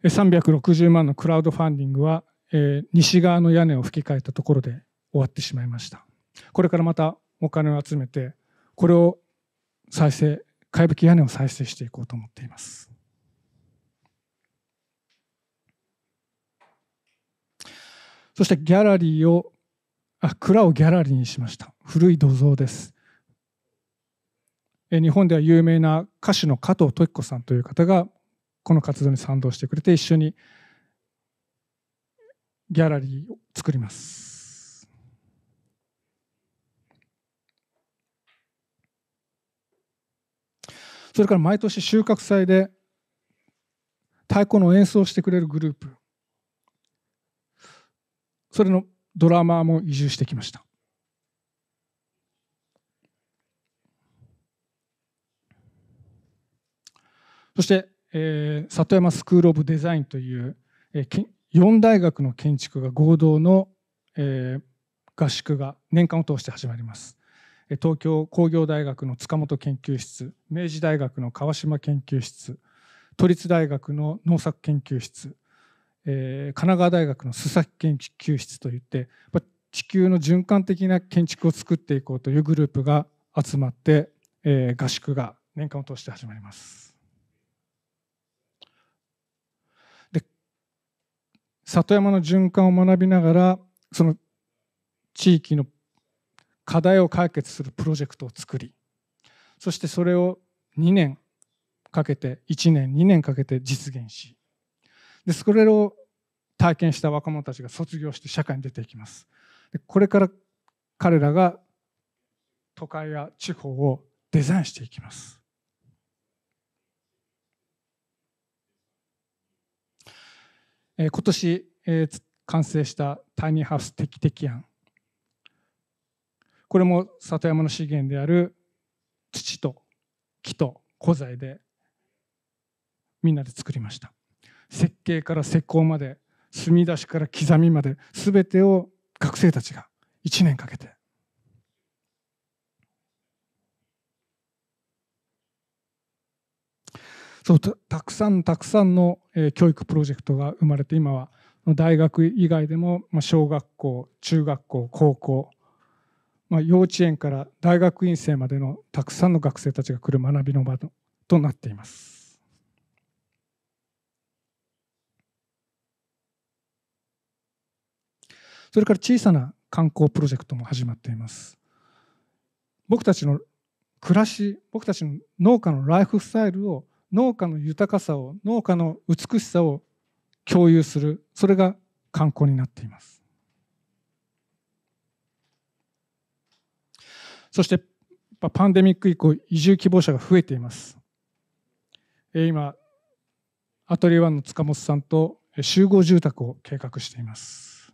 360万のクラウドファンディングは、えー、西側の屋根を吹き替えたところで終わってしまいましたこれからまたお金を集めてこれを再生怪物屋根を再生していこうと思っていますそしてギャラリーをあ蔵をギャラリーにしました古い土蔵です日本では有名な歌手の加藤時子さんという方がこの活動に賛同してくれて一緒にギャラリーを作ります。それから毎年収穫祭で太鼓の演奏をしてくれるグループそれのドラマーも移住してきましたそしてえー、里山スクール・オブ・デザインという、えー、4大学の建築が合同の、えー、合宿が年間を通して始まります。東京工業大学の塚本研究室明治大学の川島研究室都立大学の農作研究室、えー、神奈川大学の須崎研究室といって地球の循環的な建築を作っていこうというグループが集まって、えー、合宿が年間を通して始まります。里山の循環を学びながらその地域の課題を解決するプロジェクトを作りそしてそれを2年かけて1年2年かけて実現しでそれを体験した若者たちが卒業して社会に出ていきますでこれから彼らが都会や地方をデザインしていきますえー、今年、えー、完成したタイニーハウス適適案これも里山の資源である土と木と古材でみんなで作りました設計から施工まで墨出しから刻みまで全てを学生たちが1年かけてそうたくさんたくさんの、えー、教育プロジェクトが生まれて今は大学以外でも、まあ、小学校中学校高校、まあ、幼稚園から大学院生までのたくさんの学生たちが来る学びの場となっています。それから小さな観光プロジェクトも始まっています。僕たちの暮らし、僕たちの農家のライフスタイルを農家の豊かさを農家の美しさを共有するそれが観光になっていますそしてパンデミック以降移住希望者が増えています今アトリエワンの塚本さんと集合住宅を計画しています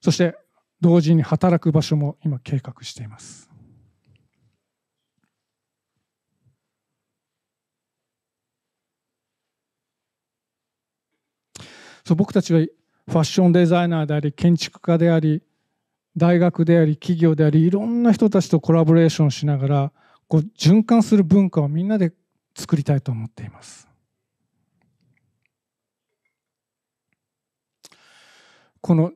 そして同時に働く場所も今計画していますそう僕たちはファッションデザイナーであり建築家であり大学であり企業でありいろんな人たちとコラボレーションしながらこう循環する文化をみんなで作りたいと思っています。この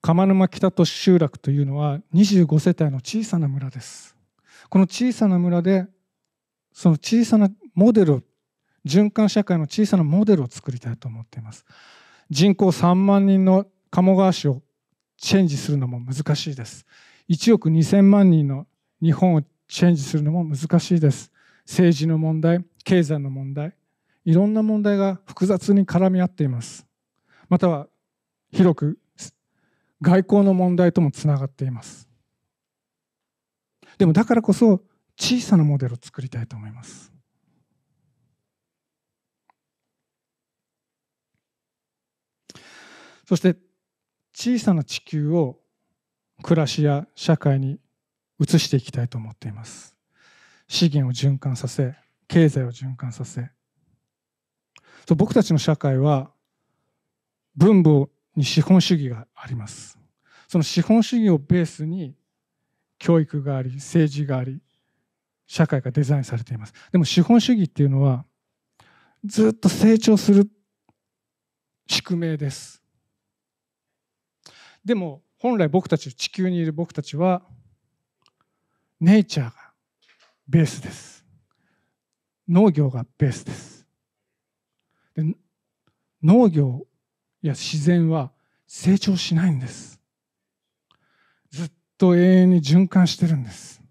釜沼北都市集落というのは25世帯の小さな村です。この小さな村でその小さなモデルを循環社会の小さなモデルを作りたいと思っています。人口3万人の鴨川市をチェンジするのも難しいです。1億2000万人の日本をチェンジするのも難しいです。政治の問題、経済の問題、いろんな問題が複雑に絡み合っています。または広く外交の問題ともつながっています。でもだからこそ小さなモデルを作りたいと思います。そして小さな地球を暮らしや社会に移していきたいと思っています資源を循環させ経済を循環させ僕たちの社会は分母に資本主義がありますその資本主義をベースに教育があり政治があり社会がデザインされていますでも資本主義っていうのはずっと成長する宿命ですでも本来僕たち地球にいる僕たちはネイチャーがベースです農業がベースですで農業や自然は成長しないんですずっと永遠に循環してるんです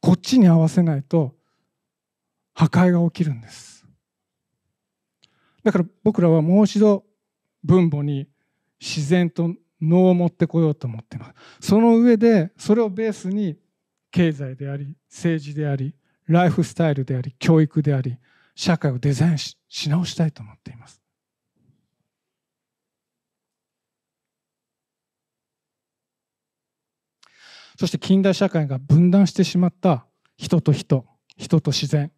こっちに合わせないと破壊が起きるんですだから僕らはもう一度分母に自然と能を持ってこようと思ってますその上でそれをベースに経済であり政治でありライフスタイルであり教育であり社会をデザインし直したいと思っていますそして近代社会が分断してしまった人と人人と自然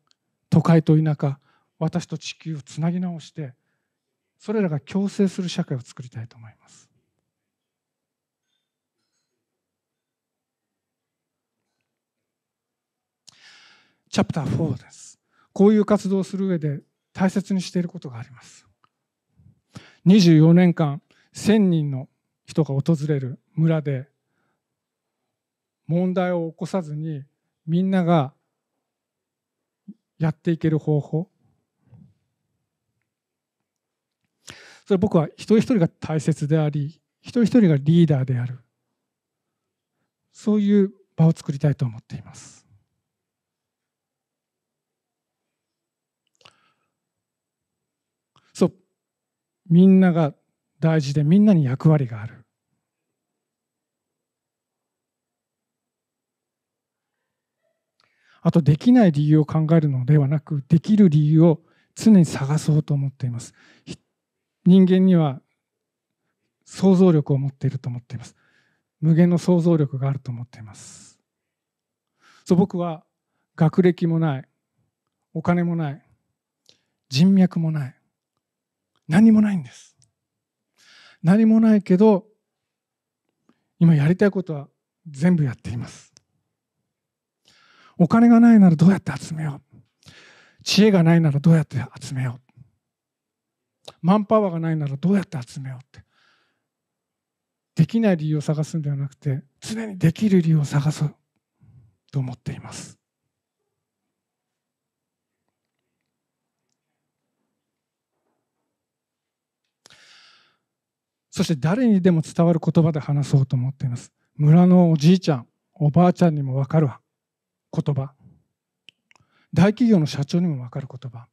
都会と田舎私と地球をつなぎ直してそれらが共生する社会を作りたいと思います。チャプター4です。こういう活動をする上で大切にしていることがあります。24年間1000人の人が訪れる村で問題を起こさずにみんながやっていける方法それ僕は一人一人が大切であり一人一人がリーダーであるそういう場を作りたいと思っています。そうみんなが大事でみんなに役割がある。あとできない理由を考えるのではなくできる理由を常に探そうと思っています。一人間には想像力を持っていると思っています。無限の想像力があると思っています。そう僕は学歴もない、お金もない、人脈もない、何もないんです。何もないけど、今やりたいことは全部やっています。お金がないならどうやって集めよう知恵がないならどうやって集めようマンパワーがないならどうやって集めようってできない理由を探すんではなくて常にできる理由を探そうと思っていますそして誰にでも伝わる言葉で話そうと思っています村のおじいちゃんおばあちゃんにも分かる言葉大企業の社長にも分かる言葉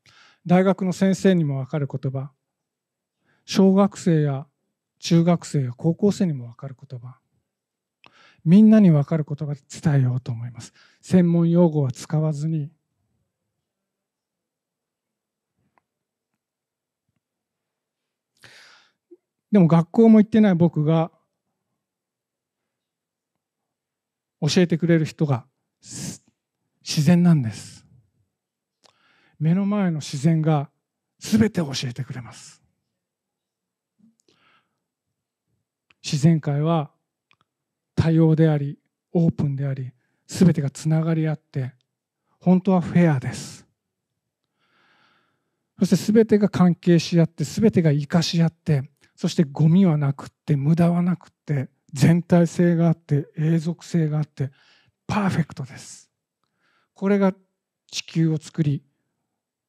大学の先生にも分かる言葉小学生や中学生や高校生にも分かる言葉みんなに分かる言葉で伝えようと思います専門用語は使わずにでも学校も行ってない僕が教えてくれる人が自然なんです目の前の自然が全て教えてくれます自然界は多様でありオープンであり全てがつながり合って本当はフェアですそして全てが関係し合って全てが生かし合ってそしてゴミはなくって無駄はなくって全体性があって永続性があってパーフェクトですこれが地球を作り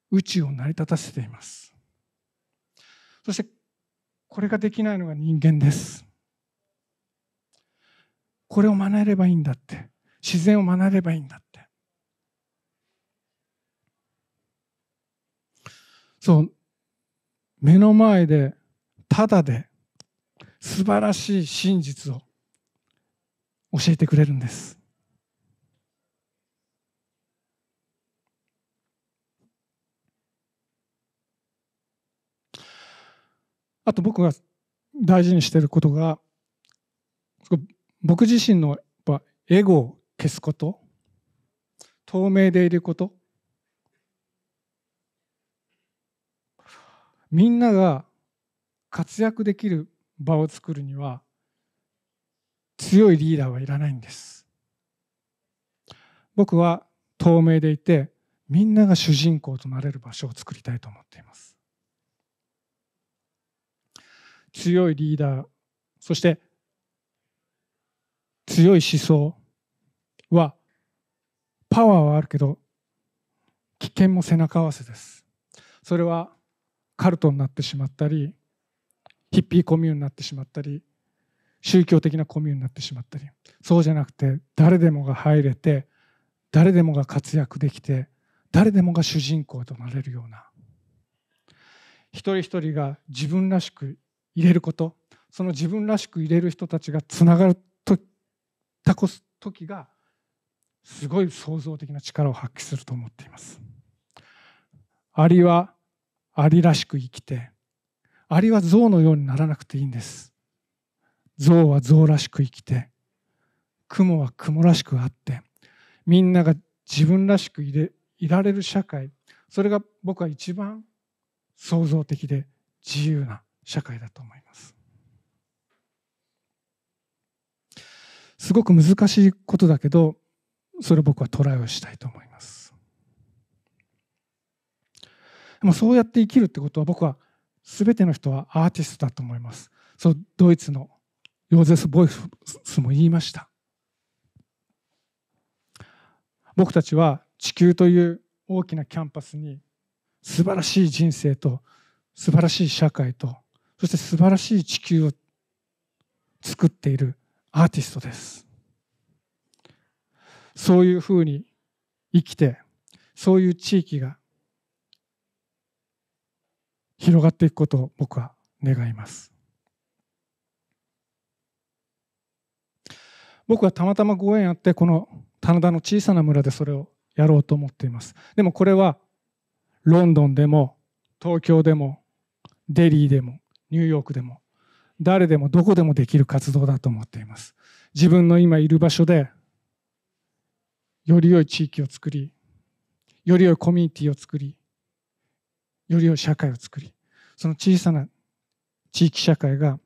宇宙を成り立たせていますそしてこれができないのが人間ですこれを学べればいいんだって自然を学べればいいんだってそう目の前でただで素晴らしい真実を教えてくれるんですあと僕が大事にしていることが僕自身のエゴを消すこと透明でいることみんなが活躍できる場を作るには強いリーダーはいらないんです僕は透明でいてみんなが主人公となれる場所を作りたいと思っています強いリーダーそして強い思想はパワーはあるけど危険も背中合わせですそれはカルトになってしまったりヒッピーコミューンになってしまったり宗教的なコミューンになってしまったりそうじゃなくて誰でもが入れて誰でもが活躍できて誰でもが主人公となれるような一人一人が自分らしく入れることその自分らしく入れる人たちがつながるった時がすごい創造的な力を発揮すると思っています。アリはアリらしく生きてアリは象のようにならなくていいんです。象は象らしく生きて雲は雲らしくあってみんなが自分らしくいれいられる社会それが僕は一番創造的で自由な社会だと思います。すごく難しいことだけどそれ僕はトライをしたいと思いますでもそうやって生きるってことは僕は全ての人はアーティストだと思いますそうドイツのヨーゼス・ボイスも言いました僕たちは地球という大きなキャンパスに素晴らしい人生と素晴らしい社会とそして素晴らしい地球を作っているアーティストです。そういうふうに生きて、そういう地域が広がっていくことを僕は願います。僕はたまたまご縁あってこの棚田の小さな村でそれをやろうと思っています。でもこれはロンドンでも東京でもデリーでもニューヨークでも誰でもどこでもできる活動だと思っています。自分の今いる場所で、より良い地域を作り、より良いコミュニティを作り、より良い社会を作り、その小さな地域社会が、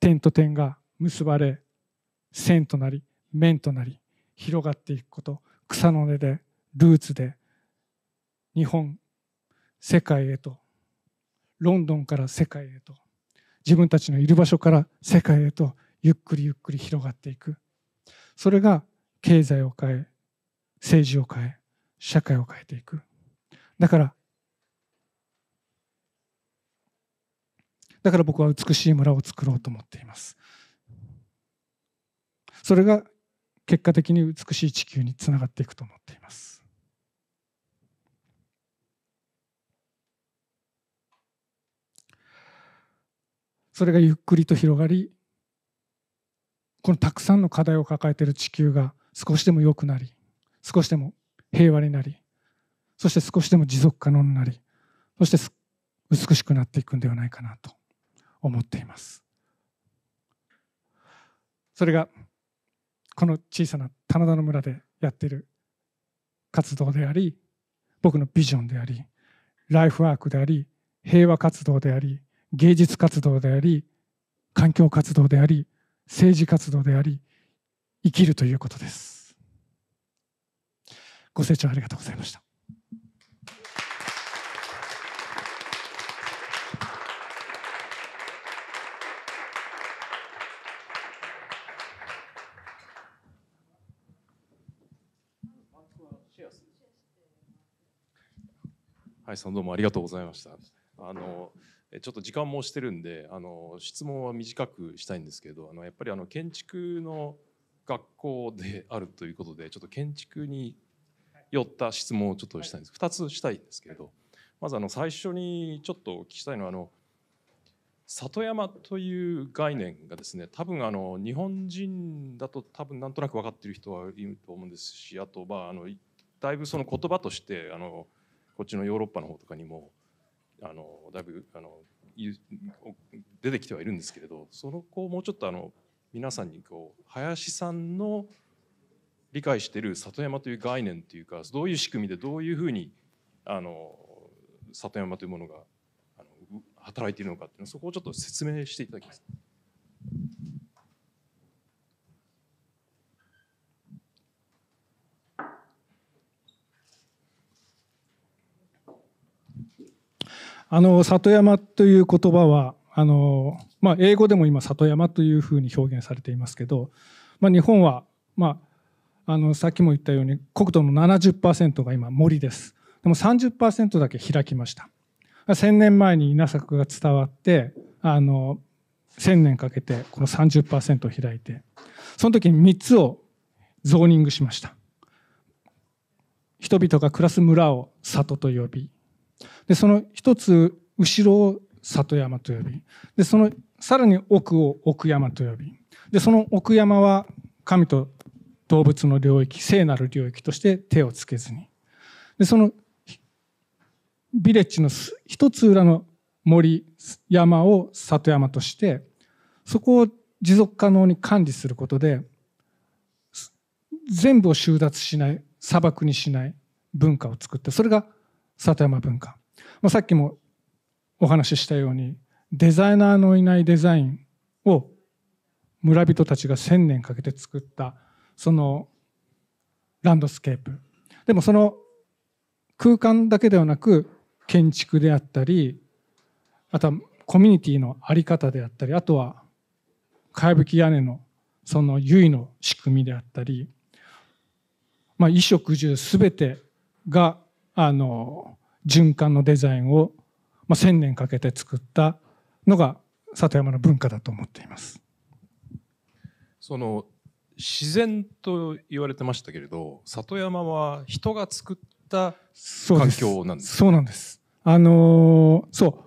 点と点が結ばれ、線となり、面となり、広がっていくこと、草の根で、ルーツで、日本、世界へと、ロンドンから世界へと。自分たちのいる場所から世界へとゆっくりゆっくり広がっていくそれが経済を変え政治を変え社会を変えていくだからだから僕は美しい村を作ろうと思っていますそれが結果的に美しい地球につながっていくと思うそれがゆっくりと広がりこのたくさんの課題を抱えている地球が少しでも良くなり少しでも平和になりそして少しでも持続可能になりそして美しくなっていくんではないかなと思っていますそれがこの小さな棚田の村でやっている活動であり僕のビジョンでありライフワークであり平和活動であり芸術活動であり環境活動であり政治活動であり生きるということですご清聴ありがとうございましたはい、さんどうもありがとうございました。あのちょっと時間もしてるんであの質問は短くしたいんですけどあのやっぱりあの建築の学校であるということでちょっと建築によった質問をちょっとしたいんです、はい、2つしたいんですけど、はい、まずあの最初にちょっとお聞きしたいのはあの里山という概念がですね多分あの日本人だと多分なんとなく分かってる人はいると思うんですしあとまああのだいぶその言葉としてあのこっちのヨーロッパの方とかにもあのだいぶあの出てきてはいるんですけれどその子をもうちょっとあの皆さんにこう林さんの理解してる里山という概念というかどういう仕組みでどういうふうにあの里山というものが働いているのかっていうのそこをちょっと説明していただきます。あの里山という言葉はあの、まあ、英語でも今里山というふうに表現されていますけど、まあ、日本は、まあ、あのさっきも言ったように国土の70%が今森ですでも30%だけ開きました1000年前に稲作が伝わってあの1000年かけてこの30%開いてその時に3つをゾーニングしました人々が暮らす村を里と呼びでその一つ後ろを里山と呼びでそのさらに奥を奥山と呼びでその奥山は神と動物の領域聖なる領域として手をつけずにでそのビレッジの一つ裏の森山を里山としてそこを持続可能に管理することで全部を収奪しない砂漠にしない文化を作ってそれが里山文化まあ、さっきもお話ししたようにデザイナーのいないデザインを村人たちが1,000年かけて作ったそのランドスケープでもその空間だけではなく建築であったりあとはコミュニティの在り方であったりあとは貝やき屋根のその優位の仕組みであったり、まあ、衣食住全てがあの循環のデザインを、まあ、千年かけて作ったのが里山の文化だと思っています。その自然と言われてましたけれど里山は人が作った環境なんです、ね、そうなんですあのー、そ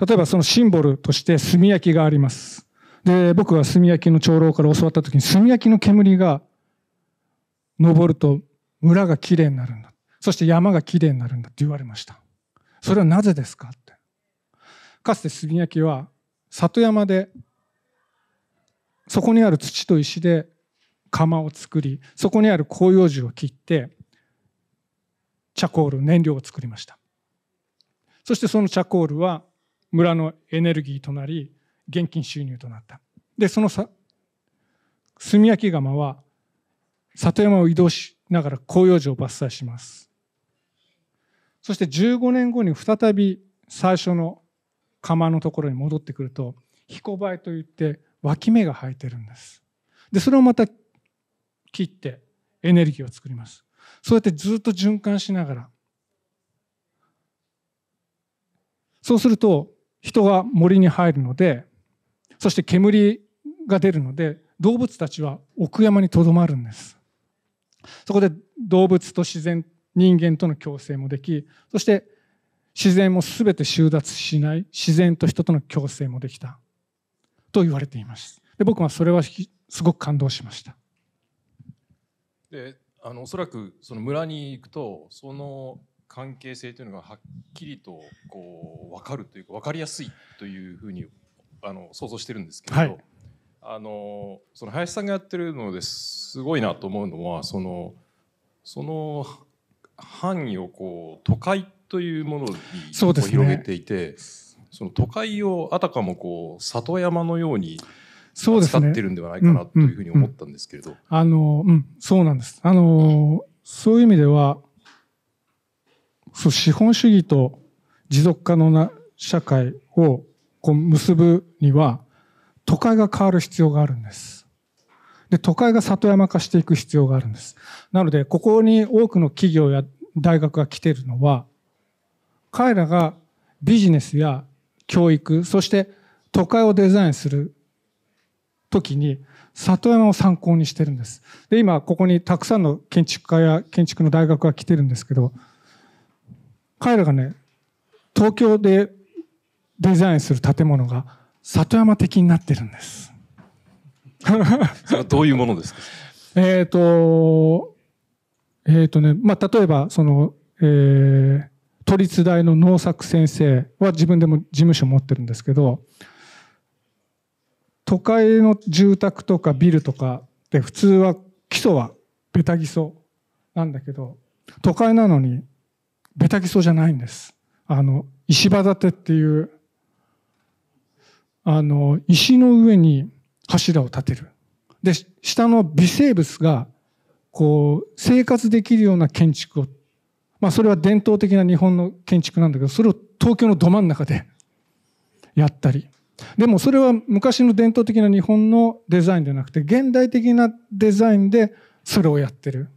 う例えばそのシンボルとして炭焼きがありますで僕は炭焼きの長老から教わった時に炭焼きの煙が昇ると村が綺麗になるんだそして山がきれいになるんだって言われましたそれはなぜですかってかつて炭焼きは里山でそこにある土と石で釜を作りそこにある広葉樹を切ってチャコール燃料を作りましたそしてそのチャコールは村のエネルギーとなり現金収入となったでそのさ炭焼き窯は里山を移動しながら広葉樹を伐採しますそして15年後に再び最初の釜のところに戻ってくると、ひこばえといって脇芽が生えてるんです。で、それをまた切ってエネルギーを作ります。そうやってずっと循環しながら。そうすると人が森に入るので、そして煙が出るので、動物たちは奥山にとどまるんです。そこで動物と自然人間との共生もできそして自然もすべて収奪しない自然と人との共生もできたと言われていますで僕はそれはすごく感動しましたであのおそらくその村に行くとその関係性というのがはっきりとこう分かるというか分かりやすいというふうにあの想像してるんですけど、はい、あのその林さんがやってるのですごいなと思うのはそのその範囲をこう都会というものに広げていてそ、ね,、の都会をあたかもこう里山のようにそうでってるんではないかなというふうに思ったんですけれど。あの、うん、そうなんです。あの、そういう意味では、そう資本主義と持続可能な社会をこう結ぶには、都会が変わる必要があるんです。で、都会が里山化していく必要があるんです。なので、ここに多くの企業や大学が来ているのは、彼らがビジネスや教育、そして都会をデザインするときに、里山を参考にしてるんです。で、今、ここにたくさんの建築家や建築の大学が来てるんですけど、彼らがね、東京でデザインする建物が里山的になってるんです。どういうものですかえっと、えっ、ー、とね、まあ、例えば、その、えー、都立大の農作先生は自分でも事務所持ってるんですけど、都会の住宅とかビルとかで普通は基礎はベタ基礎なんだけど、都会なのにベタ基礎じゃないんです。あの、石場立てっていう、あの、石の上に柱を立てる。で、下の微生物が、こう、生活できるような建築を、まあそれは伝統的な日本の建築なんだけど、それを東京のど真ん中で やったり。でもそれは昔の伝統的な日本のデザインではなくて、現代的なデザインでそれをやってる。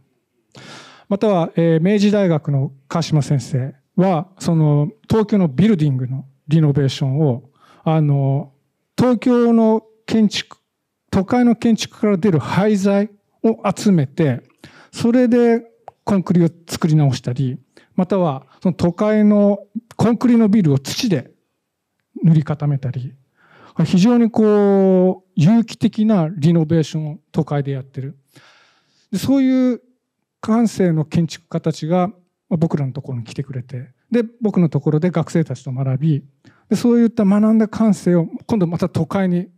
または、えー、明治大学の川島先生は、その東京のビルディングのリノベーションを、あの、東京の建築都会の建築から出る廃材を集めて、それでコンクリを作り直したり、またはその都会のコンクリのビルを土で塗り固めたり、非常にこう、有機的なリノベーションを都会でやってる。そういう感性の建築家たちが僕らのところに来てくれて、で、僕のところで学生たちと学び、でそういった学んだ感性を今度また都会に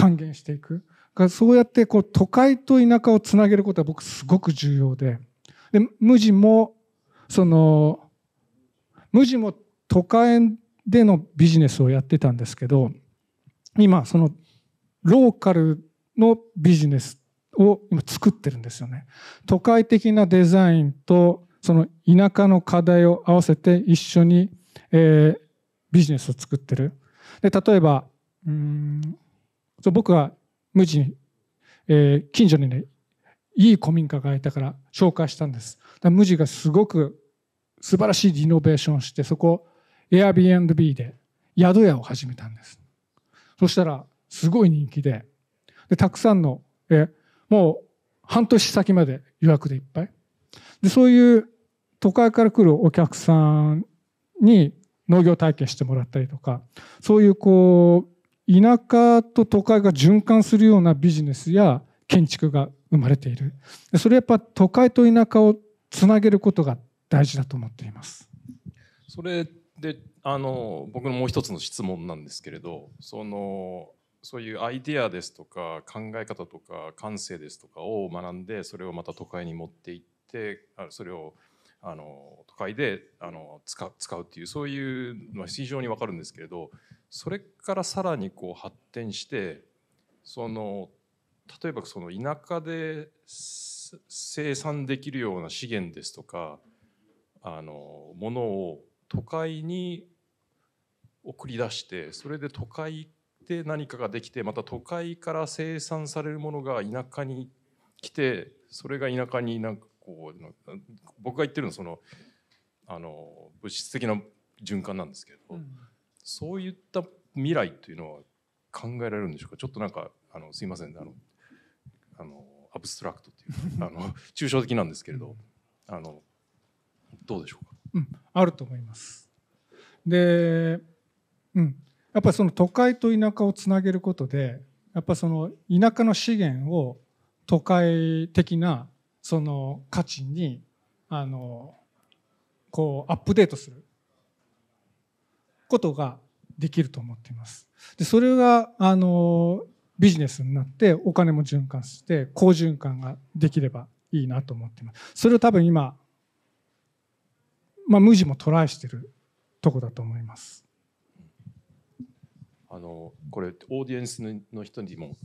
還元していく。そうやってこう都会と田舎をつなげることは僕すごく重要で。で、無地も、その、無地も都会でのビジネスをやってたんですけど、今そのローカルのビジネスを今作ってるんですよね。都会的なデザインとその田舎の課題を合わせて一緒に、えー、ビジネスを作ってる。で、例えば、うーんそう僕は無事に、えー、近所にねいい古民家がいたから紹介したんです無地がすごく素晴らしいリノベーションしてそこ Airbnb で宿屋を始めたんですそしたらすごい人気ででたくさんのえもう半年先まで予約でいっぱいでそういう都会から来るお客さんに農業体験してもらったりとかそういうこう田舎と都会が循環するようなビジネスや建築が生まれているそれやっぱ都会と田舎をつなげることが大事だと思っていますそれであの僕のもう一つの質問なんですけれどそのそういうアイデアですとか考え方とか感性ですとかを学んでそれをまた都会に持っていってそれをあの都会であの使う使うっていうそういうのは非常に分かるんですけれどそれからさらにこう発展してその例えばその田舎で生産できるような資源ですとかあのものを都会に送り出してそれで都会で何かができてまた都会から生産されるものが田舎に来てそれが田舎になんかこう僕が言ってるのはそのあの物質的な循環なんですけど、うん、そういった未来というのは考えられるんでしょうかちょっとなんかあのすいませんあのあのアブストラクトというかあの抽象的なんですけれどあのどうでしょうか、うん、あると思います。で、うん、やっぱりその都会と田舎をつなげることでやっぱその田舎の資源を都会的なその価値にあのこうアップデートすることができると思っています。でそれがあのビジネスになってお金も循環して好循環ができればいいなと思っています。それを多分今、まあ、無地もトライしてるとこだと思います。あのこれオーディエンスの人にも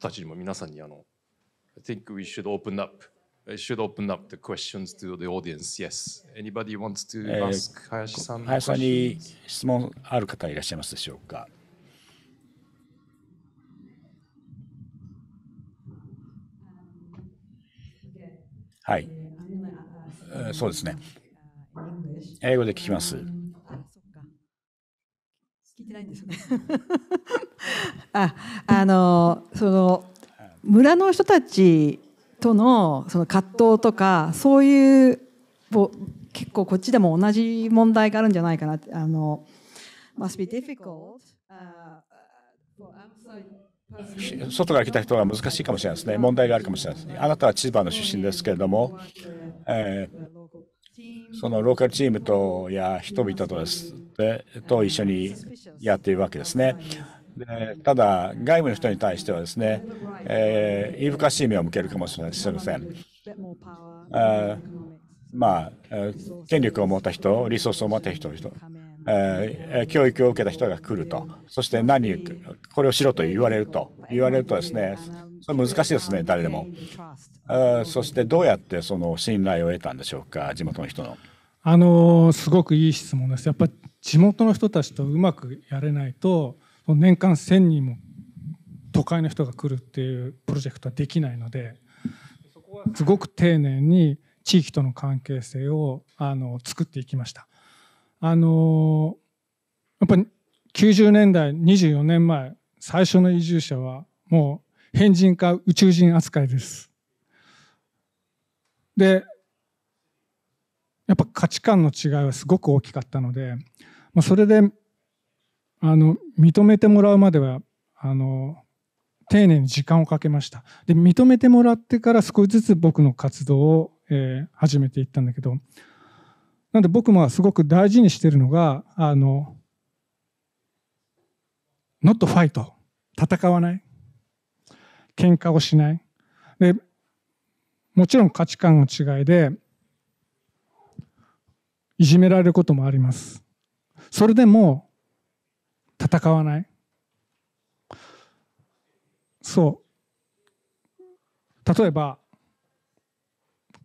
たちにも皆さんにあの「Think we should open up」I should open up the questions to the audience. Yes. Anybody wants to え ask 林さんー、林さんに questions? 質問ある方いらっしゃいますでしょうか。はい、えーそうですね。英語で聞きます。聞いてないんですよね。あ、あのその村の人たちとのその葛藤とかそういう結構こっちでも同じ問題があるんじゃないかなあの must be difficult、外から来た人は難しいかもしれないですね。問題があるかもしれないです。あなたは千葉の出身ですけれども、えー、そのローカルチームとや人々とですでと一緒にやっているわけですね。でただ、外部の人に対してはですね、えいぶかしい目を向けるかもしれません。あまあ、権力を持った人、リソースを持った人、え教育を受けた人が来ると、そして何、これをしろと言われると、言われるとですね、それ難しいですね、誰でも。そしてどうやってその信頼を得たんでしょうか、地元の人の。あのすごくいい質問です。やっぱ地元の人たちとうまくやれないと年間1,000人も都会の人が来るっていうプロジェクトはできないのでそこはすごく丁寧に地域との関係性をあの作っていきました。あのやっぱり90年代24年前最初の移住者はもう変人か宇宙人扱いです。でやっぱ価値観の違いはすごく大きかったので、まあ、それであの認めてもらうまではあの丁寧に時間をかけましたで認めてもらってから少しずつ僕の活動を、えー、始めていったんだけどなんで僕もすごく大事にしてるのがあのノットファイト戦わない喧嘩をしないでもちろん価値観の違いでいじめられることもありますそれでも戦わないそう例えば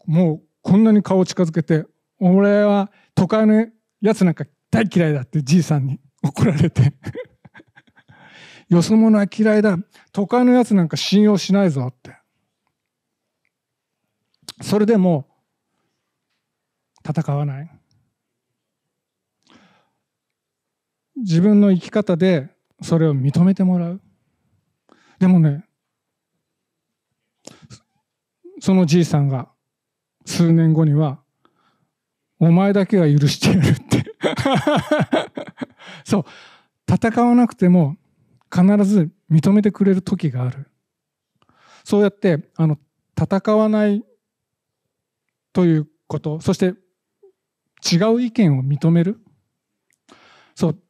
もうこんなに顔を近づけて俺は都会のやつなんか大嫌いだってじいさんに 怒られて よそ者は嫌いだ都会のやつなんか信用しないぞってそれでも戦わない自分の生き方でそれを認めてもらう。でもね、そのじいさんが数年後には、お前だけは許してやるって そう。戦わなくても必ず認めてくれる時がある。そうやって、あの、戦わないということ、そして違う意見を認める。そう、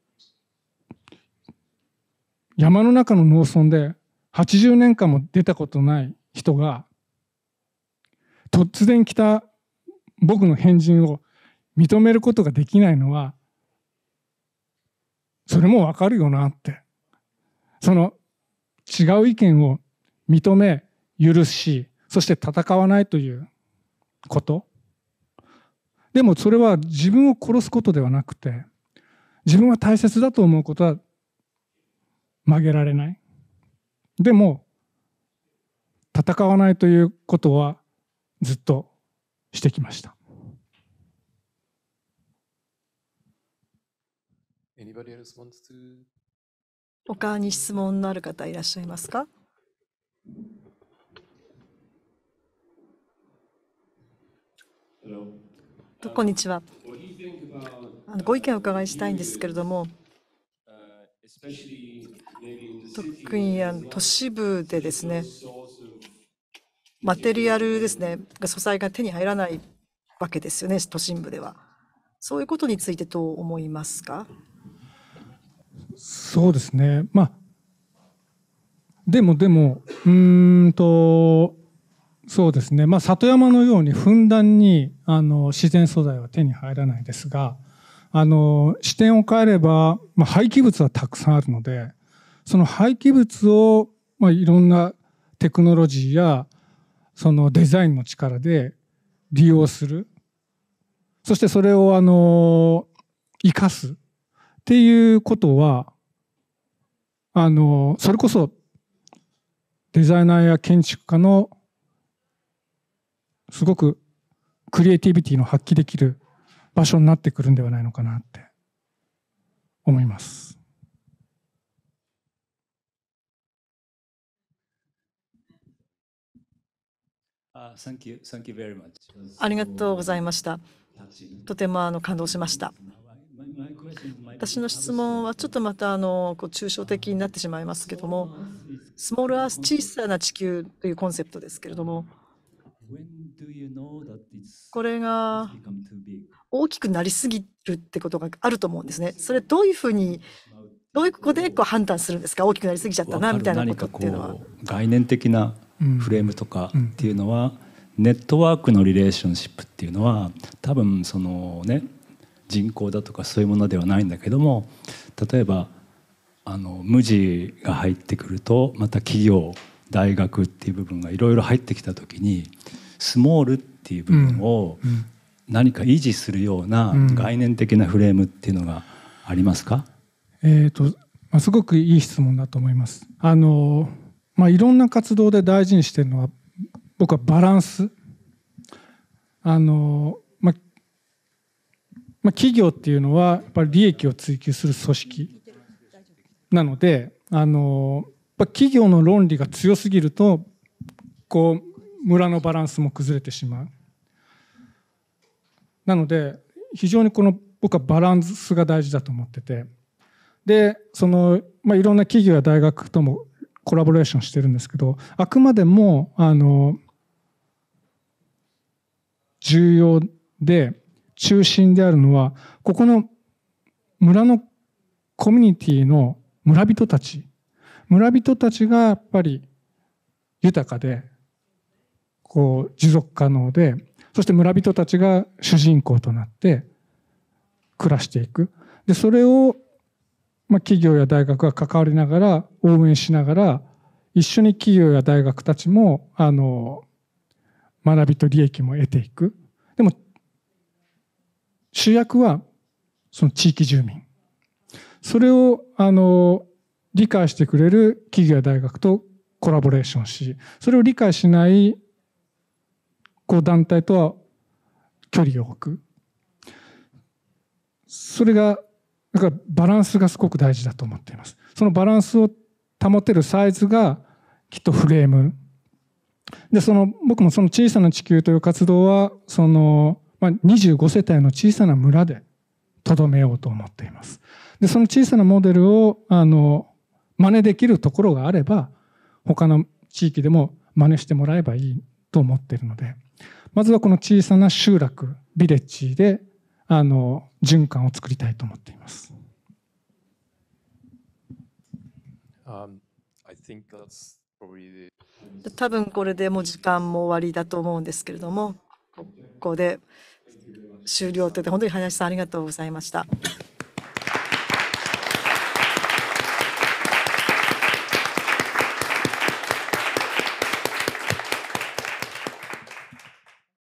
山の中の農村で80年間も出たことない人が突然来た僕の変人を認めることができないのはそれもわかるよなってその違う意見を認め許しそして戦わないということでもそれは自分を殺すことではなくて自分は大切だと思うことは曲げられないでも戦わないということはずっとしてきました他に質問のある方いらっしゃいますかこんにちは。ご意見をお伺いしたいんですけれども、特にあの都市部でですね、マテリアルですね、素材が手に入らないわけですよね、都心部では。そういうことについてどう思いますかそうですね、まあ、でもでも、うんと、そうですね、まあ、里山のようにふんだんにあの自然素材は手に入らないですが、あの視点を変えれば、まあ、廃棄物はたくさんあるのでその廃棄物を、まあ、いろんなテクノロジーやそのデザインの力で利用するそしてそれをあの生かすっていうことはあのそれこそデザイナーや建築家のすごくクリエイティビティの発揮できる場所になってくるんではないのかなって思います。ありがとうございました。とてもあの感動しました。私の質問はちょっとまたあのこう抽象的になってしまいますけども、スモールアース小さな地球というコンセプトですけれども、これが大きくなりすぎるってことがあると思うんですね。それどういうふうにどういうことでこう判断するんですか大きくなりすぎちゃったなみたいなことっていうのは。概念的なフレームとかっていうのは、うん、ネットワークのリレーションシップっていうのは多分そのね人口だとかそういうものではないんだけども例えばあの無地が入ってくるとまた企業大学っていう部分がいろいろ入ってきた時にスモールっていう部分を何か維持するような概念的なフレームっていうのがありますか、うん、えーとまあ、すごくいい質問だと思います。あのまあ、いろんな活動で大事にしてるのは僕はバランス。あのまあまあ、企業っていうのはやっぱり利益を追求する組織なのであのやっぱ企業の論理が強すぎるとこう村のバランスも崩れてしまうなので非常にこの僕はバランスが大事だと思っててでその、まあ、いろんな企業や大学ともコラボレーションしてるんですけどあくまでもあの重要で中心であるのはここの村のコミュニティの村人たち村人たちがやっぱり豊かでこう持続可能でそして村人たちが主人公となって暮らしていく。で、それを、まあ、企業や大学が関わりながら、応援しながら、一緒に企業や大学たちも、あの、学びと利益も得ていく。でも、主役は、その地域住民。それを、あの、理解してくれる企業や大学とコラボレーションし、それを理解しないう団体とは距離を置くそれがだからバランスがすごく大事だと思っていますそのバランスを保てるサイズがきっとフレームでその僕もその小さな地球という活動はその、まあ、25世帯の小さな村でとどめようと思っていますでその小さなモデルをあの真似できるところがあれば他の地域でも真似してもらえばいいと思っているのでまずはこの小さな集落ビレッジであの循環を作りたいと思っています。多分これでもう時間も終わりだと思うんですけれどもここで終了ということで本当に林さんありがとうございました。